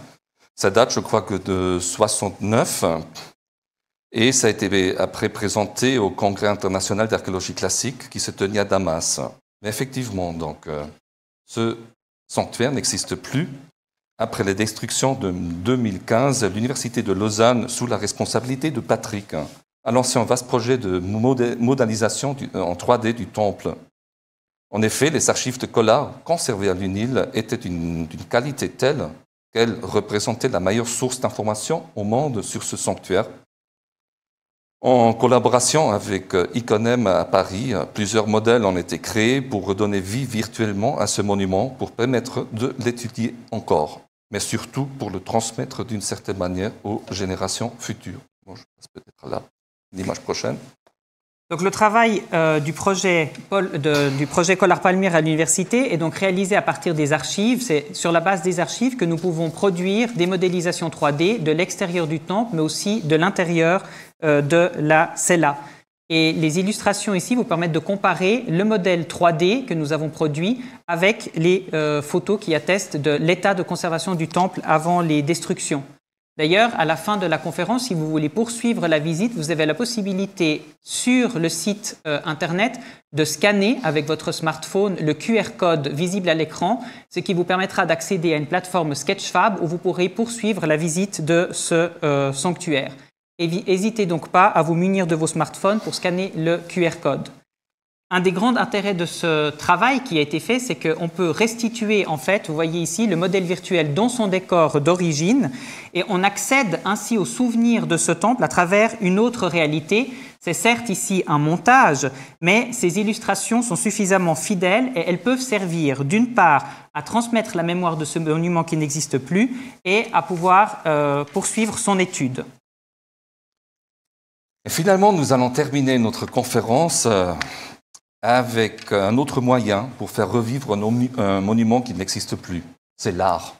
Ça date, je crois, de 69. Et ça a été après présenté au Congrès international d'archéologie classique qui se tenait à Damas. Mais effectivement, donc, ce sanctuaire n'existe plus. Après les destructions de 2015, l'Université de Lausanne, sous la responsabilité de Patrick, hein, a lancé un vaste projet de modernisation euh, en 3D du temple. En effet, les archives de Collard conservées à l'UNIL étaient d'une qualité telle qu'elles représentaient la meilleure source d'information au monde sur ce sanctuaire. En collaboration avec euh, Iconem à Paris, plusieurs modèles ont été créés pour redonner vie virtuellement à ce monument pour permettre de l'étudier encore, mais surtout pour le transmettre d'une certaine manière aux générations futures. Bon, je passe peut-être là dimanche prochain. Donc le travail euh, du projet, de, du projet Collard-Palmyre à l'université est donc réalisé à partir des archives. C'est sur la base des archives que nous pouvons produire des modélisations 3D de l'extérieur du temple, mais aussi de l'intérieur euh, de la cella. Et les illustrations ici vous permettent de comparer le modèle 3D que nous avons produit avec les euh, photos qui attestent de l'état de conservation du temple avant les destructions. D'ailleurs, à la fin de la conférence, si vous voulez poursuivre la visite, vous avez la possibilité sur le site euh, Internet de scanner avec votre smartphone le QR code visible à l'écran, ce qui vous permettra d'accéder à une plateforme Sketchfab où vous pourrez poursuivre la visite de ce euh, sanctuaire. N'hésitez donc pas à vous munir de vos smartphones pour scanner le QR code un des grands intérêts de ce travail qui a été fait, c'est qu'on peut restituer, en fait, vous voyez ici, le modèle virtuel dans son décor d'origine, et on accède ainsi au souvenir de ce temple à travers une autre réalité. C'est certes ici un montage, mais ces illustrations sont suffisamment fidèles et elles peuvent servir, d'une part, à transmettre la mémoire de ce monument qui n'existe plus, et à pouvoir euh, poursuivre son étude. finalement, nous allons terminer notre conférence. Euh, avec un autre moyen pour faire revivre un, monument qui n'existe plus. C'est l'art.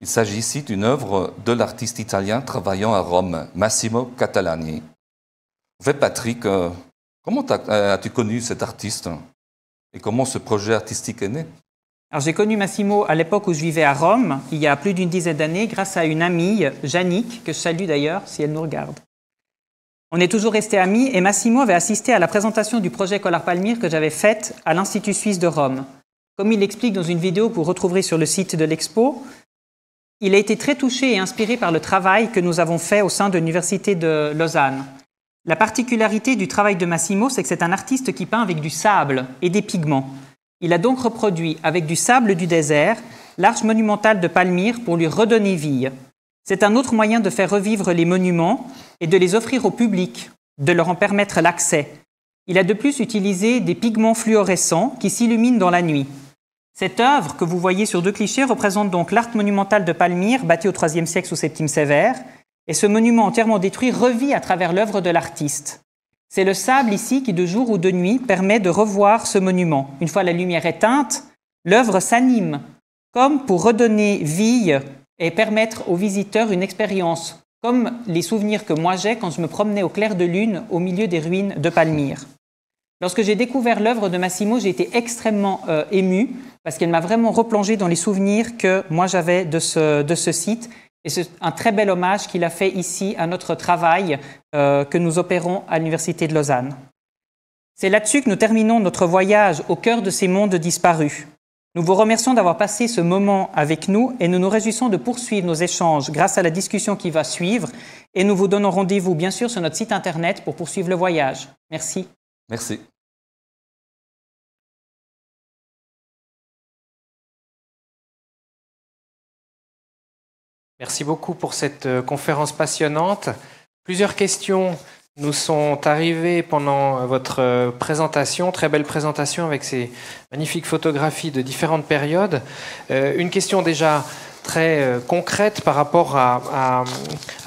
Il s'agit ici d'une œuvre de l'artiste italien travaillant à Rome, Massimo Catalani. Vé Patrick, euh, comment euh, as-tu connu cet artiste et comment ce projet artistique est né j'ai connu Massimo à l'époque où je vivais à Rome, il y a plus d'une dizaine d'années, grâce à une amie, Janique que je salue d'ailleurs si elle nous regarde. On est toujours restés amis et Massimo avait assisté à la présentation du projet Collar Palmyre que j'avais faite à l'Institut suisse de Rome. Comme il l'explique dans une vidéo que vous retrouverez sur le site de l'expo, il a été très touché et inspiré par le travail que nous avons fait au sein de l'Université de Lausanne. La particularité du travail de Massimo, c'est que c'est un artiste qui peint avec du sable et des pigments. Il a donc reproduit avec du sable du désert l'arche monumentale de Palmyre pour lui redonner vie. C'est un autre moyen de faire revivre les monuments et de les offrir au public, de leur en permettre l'accès. Il a de plus utilisé des pigments fluorescents qui s'illuminent dans la nuit. Cette œuvre, que vous voyez sur deux clichés, représente donc l'art monumental de Palmyre, bâti au IIIe siècle sous Septime Sévère, et ce monument entièrement détruit revit à travers l'œuvre de l'artiste. C'est le sable ici qui, de jour ou de nuit, permet de revoir ce monument. Une fois la lumière éteinte, l'œuvre s'anime, comme pour redonner vie et permettre aux visiteurs une expérience, comme les souvenirs que moi j'ai quand je me promenais au clair de lune au milieu des ruines de Palmyre. Lorsque j'ai découvert l'œuvre de Massimo, j'ai été extrêmement euh, ému parce qu'elle m'a vraiment replongé dans les souvenirs que moi j'avais de ce, site. Et c'est un très bel hommage qu'il a fait ici à notre travail euh, que nous opérons à l'Université de Lausanne. C'est là-dessus que nous terminons notre voyage au cœur de ces mondes disparus. Nous vous remercions d'avoir passé ce moment avec nous et nous nous réjouissons de poursuivre nos échanges grâce à la discussion qui va suivre et nous vous donnons rendez-vous bien sûr sur notre site internet pour poursuivre le voyage. Merci. Merci. Merci beaucoup pour cette euh, conférence passionnante. Plusieurs questions nous sont arrivés pendant euh, votre euh, présentation, très belle présentation avec ces magnifiques photographies de différentes périodes. Euh, une question déjà très concrète par rapport à,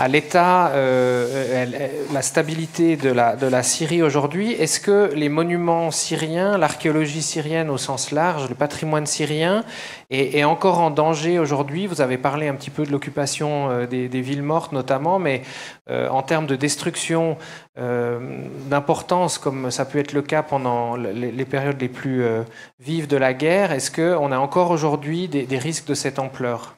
l'état, la stabilité de la, Syrie aujourd'hui. Est-ce que les monuments syriens, l'archéologie syrienne au sens large, le patrimoine syrien est, encore en danger aujourd'hui Vous avez parlé un petit peu de l'occupation des, des villes mortes notamment, mais euh, en termes de destruction euh, d'importance, comme ça peut être le cas pendant les, périodes les plus euh, vives de la guerre, est-ce qu'on a encore aujourd'hui des, risques de cette ampleur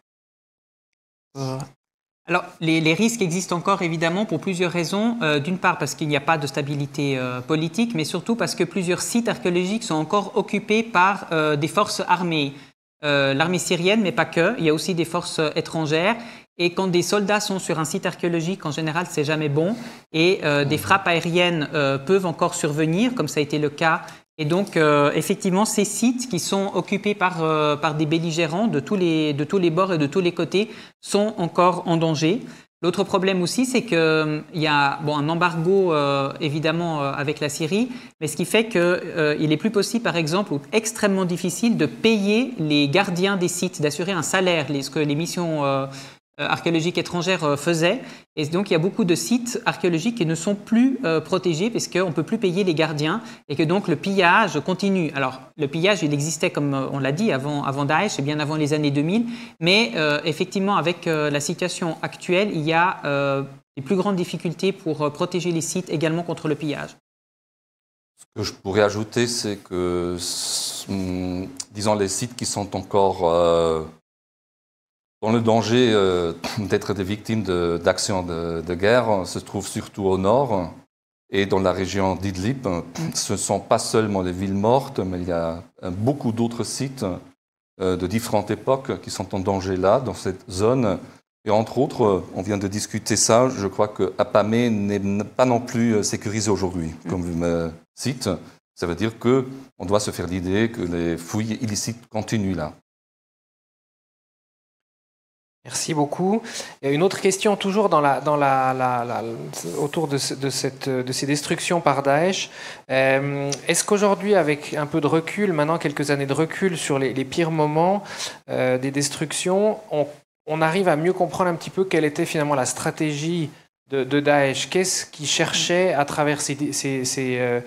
alors, les, risques existent encore évidemment pour plusieurs raisons. D'une part, parce qu'il n'y a pas de stabilité politique, mais surtout parce que plusieurs sites archéologiques sont encore occupés par des forces armées. L'armée syrienne, mais pas que. Il y a aussi des forces étrangères. Et quand des soldats sont sur un site archéologique, en général, c'est jamais bon. Et euh, des mhm. frappes aériennes euh, peuvent encore survenir, comme ça a été le cas. Et donc, euh, effectivement, ces sites qui sont occupés par, par des belligérants de tous, les, de tous les bords et de tous les côtés sont encore en danger. L'autre problème aussi, c'est qu'il y a bon, un embargo évidemment avec la Syrie, mais ce qui fait qu'il il est plus possible, par exemple, ou extrêmement difficile de payer les gardiens des sites, d'assurer un salaire, les, ce que les missions euh, archéologiques étrangères euh, faisait Et donc, il y a beaucoup de sites archéologiques qui ne sont plus euh, protégés parce qu'on ne peut plus payer les gardiens et que donc le pillage continue. Alors, le pillage, il existait, comme on l'a dit, avant, avant Daesh et bien avant les années 2000. Mais effectivement, avec la situation actuelle, il y a les plus grandes difficultés pour protéger les sites également contre le pillage. Ce que je pourrais ajouter, c'est que, mm, disons, les sites qui sont encore dans le danger euh, d'être des victimes d'actions de, guerre se trouve surtout au nord et dans la région d'Idlib. Ce ne sont pas seulement les villes mortes, mais il y a euh, beaucoup d'autres sites euh, de différentes époques qui sont en danger là, dans cette zone. Et entre autres, on vient de discuter ça, je crois que Apamé n'est pas non plus sécurisé aujourd'hui, mm. comme vous me cite. Ça veut dire qu'on doit se faire l'idée que les fouilles illicites continuent là. Merci beaucoup. une autre question toujours dans la, dans la, autour de, cette, de, ces destructions par Daesh. Euh, est-ce qu'aujourd'hui, avec un peu de recul, maintenant quelques années de recul sur les, pires moments euh, des destructions, on, arrive à mieux comprendre un petit peu quelle était finalement la stratégie de, de Daesh Qu'est-ce qu'il cherchait à travers ces, ces, euh,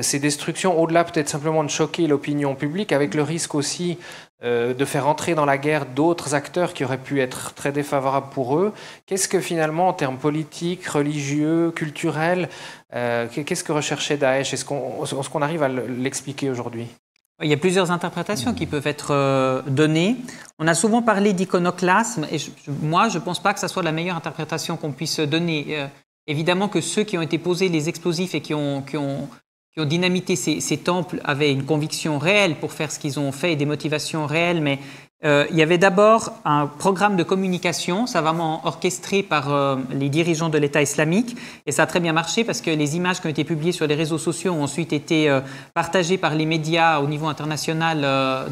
ces destructions, au-delà peut-être simplement de choquer l'opinion publique, avec le risque aussi euh, de faire entrer dans la guerre d'autres acteurs qui auraient pu être très défavorables pour eux. Qu'est-ce que finalement, en termes politiques, religieux, culturels, euh, qu'est-ce que recherchait Daesh Est-ce qu'on arrive à l'expliquer aujourd'hui il y a plusieurs interprétations qui peuvent être euh, données. On a souvent parlé d'iconoclasme, et moi, je ne pense pas que ce soit la meilleure interprétation qu'on puisse donner. évidemment que ceux qui ont été posés les explosifs et qui ont, qui ont qui dynamité ces, temples avaient une conviction réelle pour faire ce qu'ils ont fait et des motivations réelles, mais euh, il y avait d'abord un programme de communication ça vraiment orchestré par euh, les dirigeants de l'État islamique, et ça a très bien marché parce que les images qui ont été publiées sur les réseaux sociaux ont ensuite été euh, partagées par les médias au niveau international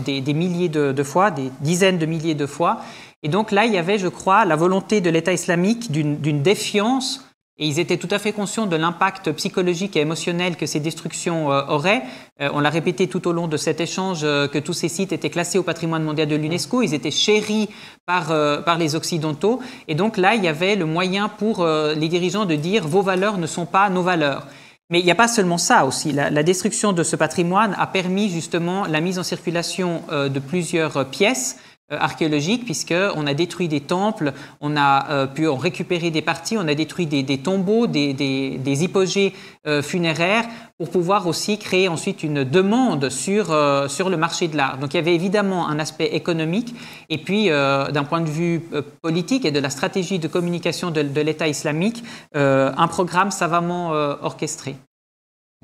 des, milliers de fois, des dizaines de milliers de fois. Et donc là, il y avait, je crois, la volonté de l'État islamique d'une défiance et ils étaient tout à fait conscients de l'impact psychologique et émotionnel que ces destructions euh, auraient. Euh, on l'a répété tout au long de cet échange euh, que tous ces sites étaient classés au patrimoine mondial de l'UNESCO. Ils étaient chéris par, par les Occidentaux. Et donc là, il y avait le moyen pour les dirigeants de dire vos valeurs ne sont pas nos valeurs. Mais il n'y a pas seulement ça aussi. la, destruction de ce patrimoine a permis justement la mise en circulation de plusieurs pièces euh, archéologique puisqu'on a détruit des temples, on a euh, pu en récupérer des parties, on a détruit des, tombeaux, des, des, hypogées euh, funéraires pour pouvoir aussi créer ensuite une demande sur, le marché de l'art. Donc il y avait évidemment un aspect économique et puis d'un point de vue politique et de la stratégie de communication de, de l'État islamique, un programme savamment orchestré.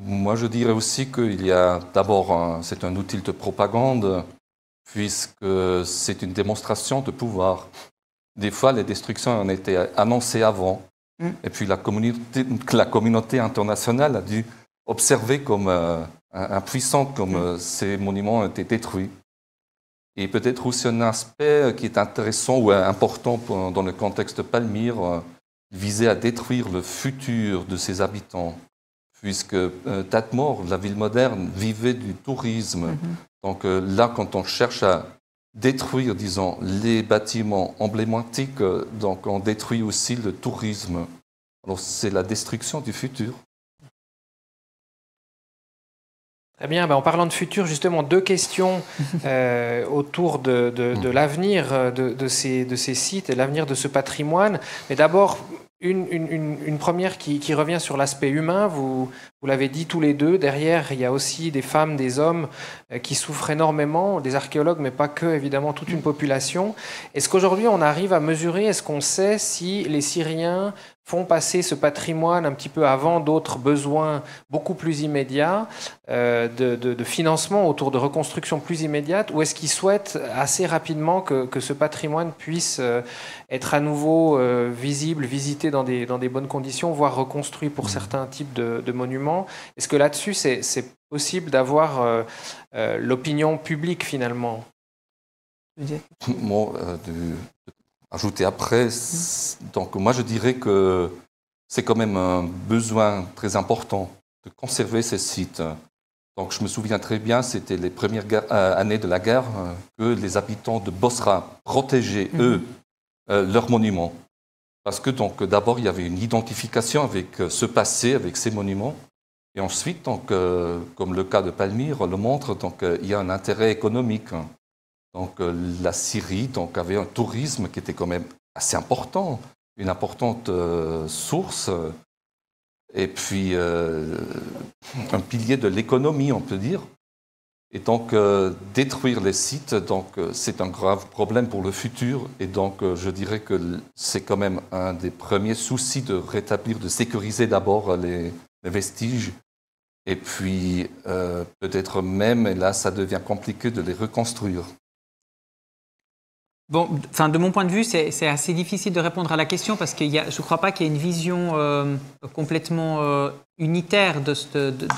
Moi je dirais aussi qu'il y a d'abord, c'est un outil de propagande puisque c'est une démonstration de pouvoir. Des fois, les destructions ont été annoncées avant, mm. et puis la communauté, internationale a dû observer comme euh, un puissant comme mm. euh, ces monuments ont été détruits. Et peut-être aussi un aspect euh, qui est intéressant ou important dans le contexte de Palmyre, visé visait à détruire le futur de ses habitants, puisque Tatmore, la ville moderne, vivait du tourisme, mm-hmm. Donc euh, là, quand on cherche à détruire, disons, les bâtiments emblématiques, euh, donc on détruit aussi le tourisme. Alors c'est la destruction du futur. Eh bien, ben, en parlant de futur, justement, deux questions euh, autour de, hmm. l'avenir de, ces, de ces sites et l'avenir de ce patrimoine. Mais d'abord, une, première qui, revient sur l'aspect humain, vous, vous l'avez dit tous les deux, derrière il y a aussi des femmes, des hommes euh, qui souffrent énormément, des archéologues, mais pas que, évidemment, toute une population. Est-ce qu'aujourd'hui on arrive à mesurer, est-ce qu'on sait si les Syriens font passer ce patrimoine un petit peu avant d'autres besoins beaucoup plus immédiats, euh, de, financement autour de reconstructions plus immédiates, ou est-ce qu'ils souhaitent assez rapidement que, que, ce patrimoine puisse euh, être à nouveau euh, visible, visité dans des, dans des, bonnes conditions, voire reconstruit pour mmh. certains types de, monuments Est-ce que là-dessus, c'est possible d'avoir l'opinion publique finalement ajouter après. Mm. moi je dirais que c'est quand même un besoin très important de conserver ces sites. Donc je me souviens très bien, c'était les premières euh, années de la guerre euh, que les habitants de Bosra protégeaient, mm. eux, euh, leurs monuments. Parce que donc d'abord il y avait une identification avec ce passé, avec ces monuments, et ensuite donc comme le cas de Palmyre le montre, donc il y a un intérêt économique. Hein. Donc euh, la Syrie donc, avait un tourisme qui était quand même assez important, une importante euh, source, euh, et puis un pilier de l'économie, on peut dire. Et donc détruire les sites, donc c'est un grave problème pour le futur. Et donc je dirais que c'est quand même un des premiers soucis de rétablir, de sécuriser d'abord les, vestiges et puis, peut-être même, et là, ça devient compliqué de les reconstruire. Bon, enfin, de mon point de vue, c'est assez difficile de répondre à la question parce que je ne crois pas qu'il y ait une vision euh, complètement euh, unitaire de, de,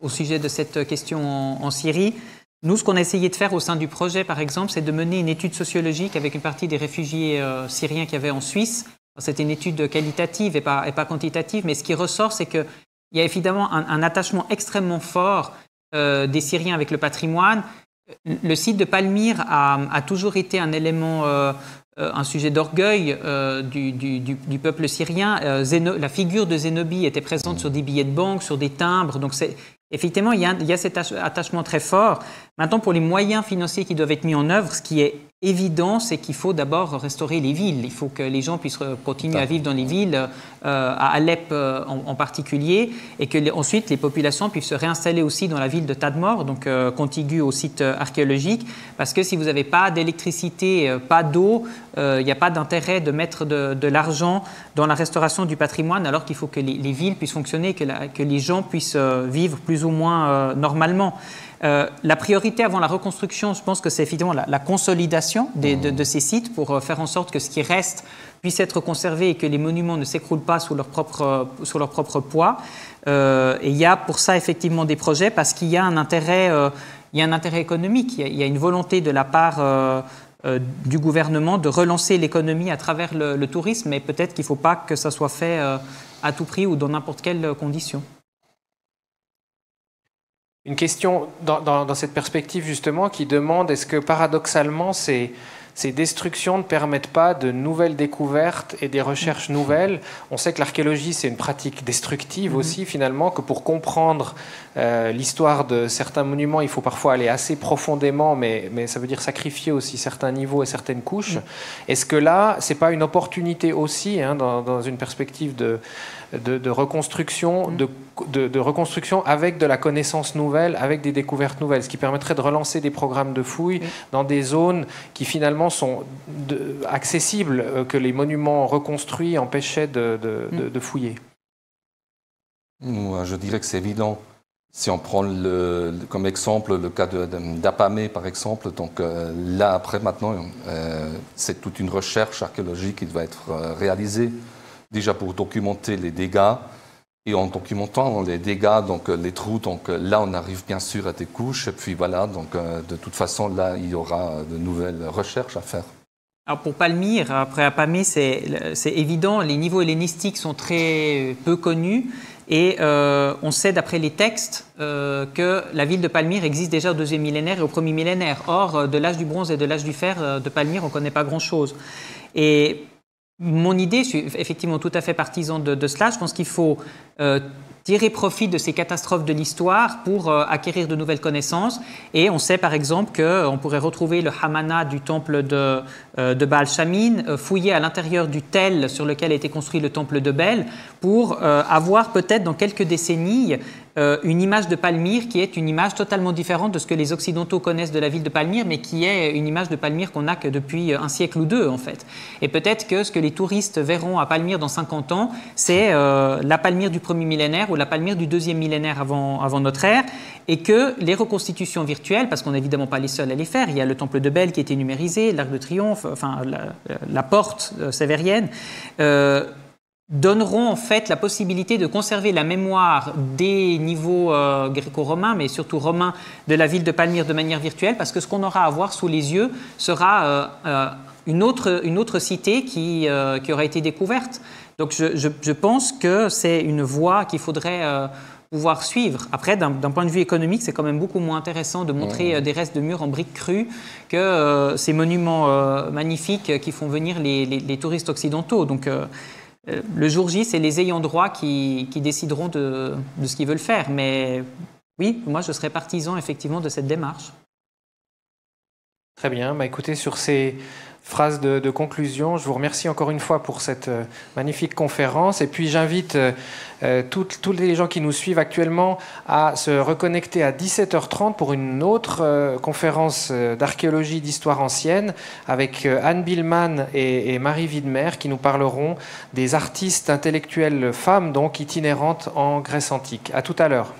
au sujet de cette question en, Syrie. Nous, ce qu'on a essayé de faire au sein du projet, par exemple, c'est de mener une étude sociologique avec une partie des réfugiés euh, syriens qu'il y avait en Suisse. C'était une étude qualitative et pas, et pas, quantitative, mais ce qui ressort, c'est qu'il y a évidemment un, un attachement extrêmement fort des Syriens avec le patrimoine, le site de Palmyre a, toujours été un élément, euh, euh, un sujet d'orgueil euh, du, peuple syrien. la figure de zénobie était présente sur des billets de banque, sur des timbres. Donc effectivement, il y, a, il y, a, cet attachement très fort. Maintenant, pour les moyens financiers qui doivent être mis en œuvre, ce qui est évident, c'est qu'il faut d'abord restaurer les villes. Il faut que les gens puissent continuer à vivre dans les villes, euh, à Alep euh, en, particulier, et que les, ensuite les populations puissent se réinstaller aussi dans la ville de Tadmor, donc euh, contiguë au site archéologique, parce que si vous n'avez pas d'électricité, pas d'eau, il n'y a pas d'intérêt de mettre de, l'argent dans la restauration du patrimoine, alors qu'il faut que les, villes puissent fonctionner, que, que les gens puissent vivre plus ou moins normalement. Euh, la priorité avant la reconstruction, je pense que c'est évidemment la, consolidation de, ces sites pour euh, faire en sorte que ce qui reste puisse être conservé et que les monuments ne s'écroulent pas sous leur propre, euh, poids. et il y a pour ça effectivement des projets parce qu'il y a un intérêt, économique, il y, a, une volonté de la part du gouvernement de relancer l'économie à travers le, le tourisme, mais peut-être qu'il ne faut pas que ça soit fait à tout prix ou dans n'importe quelle condition une question dans, cette perspective justement qui demande est-ce que paradoxalement ces, destructions ne permettent pas de nouvelles découvertes et des recherches nouvelles On sait que l'archéologie c'est une pratique destructive mm-hmm. aussi finalement que pour comprendre euh, l'histoire de certains monuments, il faut parfois aller assez profondément, mais, ça veut dire sacrifier aussi certains niveaux et certaines couches. Mm. Est-ce que là, ce n'est pas une opportunité aussi, hein, dans, une perspective de, reconstruction, mm. de, reconstruction avec de la connaissance nouvelle, avec des découvertes nouvelles, ce qui permettrait de relancer des programmes de fouilles mm. dans des zones qui finalement sont accessibles, euh, que les monuments reconstruits empêchaient de fouiller. Euh, je dirais que c'est évident si on prend le, comme exemple le cas d'Apamé, par exemple, donc euh, là après maintenant, euh, c'est toute une recherche archéologique qui va être euh, réalisée déjà pour documenter les dégâts. Et en documentant les dégâts, donc les trous, donc là on arrive bien sûr à des couches. Et puis voilà, donc de toute façon là il y aura de nouvelles recherches à faire. Alors pour Palmyre, après Apamé, c'est évident, les niveaux hellénistiques sont très peu connus. Et euh, on sait d'après les textes euh, que la ville de Palmyre existe déjà au deuxième millénaire et au premier millénaire. Or, euh, de l'âge du bronze et de l'âge du fer de Palmyre, on ne connaît pas grand-chose. Et mon idée, je suis effectivement tout à fait partisan de, cela, je pense qu'il faut tirer profit de ces catastrophes de l'histoire pour acquérir de nouvelles connaissances. Et on sait par exemple qu'on pourrait retrouver le Hamana du temple de, euh, de Baal Shamin, euh, à l'intérieur du tel sur lequel était construit le temple de Bel, pour euh, avoir peut-être dans quelques décennies une image de Palmyre qui est une image totalement différente de ce que les Occidentaux connaissent de la ville de Palmyre, mais qui est une image de Palmyre qu'on n'a que depuis un siècle ou deux, en fait. Et peut-être que ce que les touristes verront à Palmyre dans 50 ans, c'est la Palmyre du premier millénaire ou la Palmyre du deuxième millénaire avant, avant notre ère, et que les reconstitutions virtuelles, parce qu'on n'est évidemment pas les seuls à les faire, il y a le temple de Bel qui a été numérisé, l'Arc de Triomphe, enfin la, porte euh, sévérienne, euh, donneront en fait la possibilité de conserver la mémoire des niveaux euh, gréco-romains, mais surtout romains, de la ville de Palmyre de manière virtuelle, parce que ce qu'on aura à voir sous les yeux sera une, autre, une autre cité qui, qui aura été découverte. Donc je pense que c'est une voie qu'il faudrait pouvoir suivre. Après, d'un point de vue économique, c'est quand même beaucoup moins intéressant de montrer euh, des restes de murs en briques crues que euh, ces monuments euh, magnifiques qui font venir les, les, touristes occidentaux. Donc, le jour J, c'est les ayants droit qui, qui décideront de, de ce qu'ils veulent faire. Mais oui, moi, je serais partisan effectivement de cette démarche. Très bien. Bah, écoutez, sur ces phrase de, conclusion. Je vous remercie encore une fois pour cette euh, magnifique conférence. Et puis j'invite euh, euh, tous les gens qui nous suivent actuellement à se reconnecter à 17h30 pour une autre conférence d'archéologie d'histoire ancienne avec Anne Billman et, et, Marie Widmer qui nous parleront des artistes intellectuels femmes, donc itinérantes en Grèce antique. À tout à l'heure.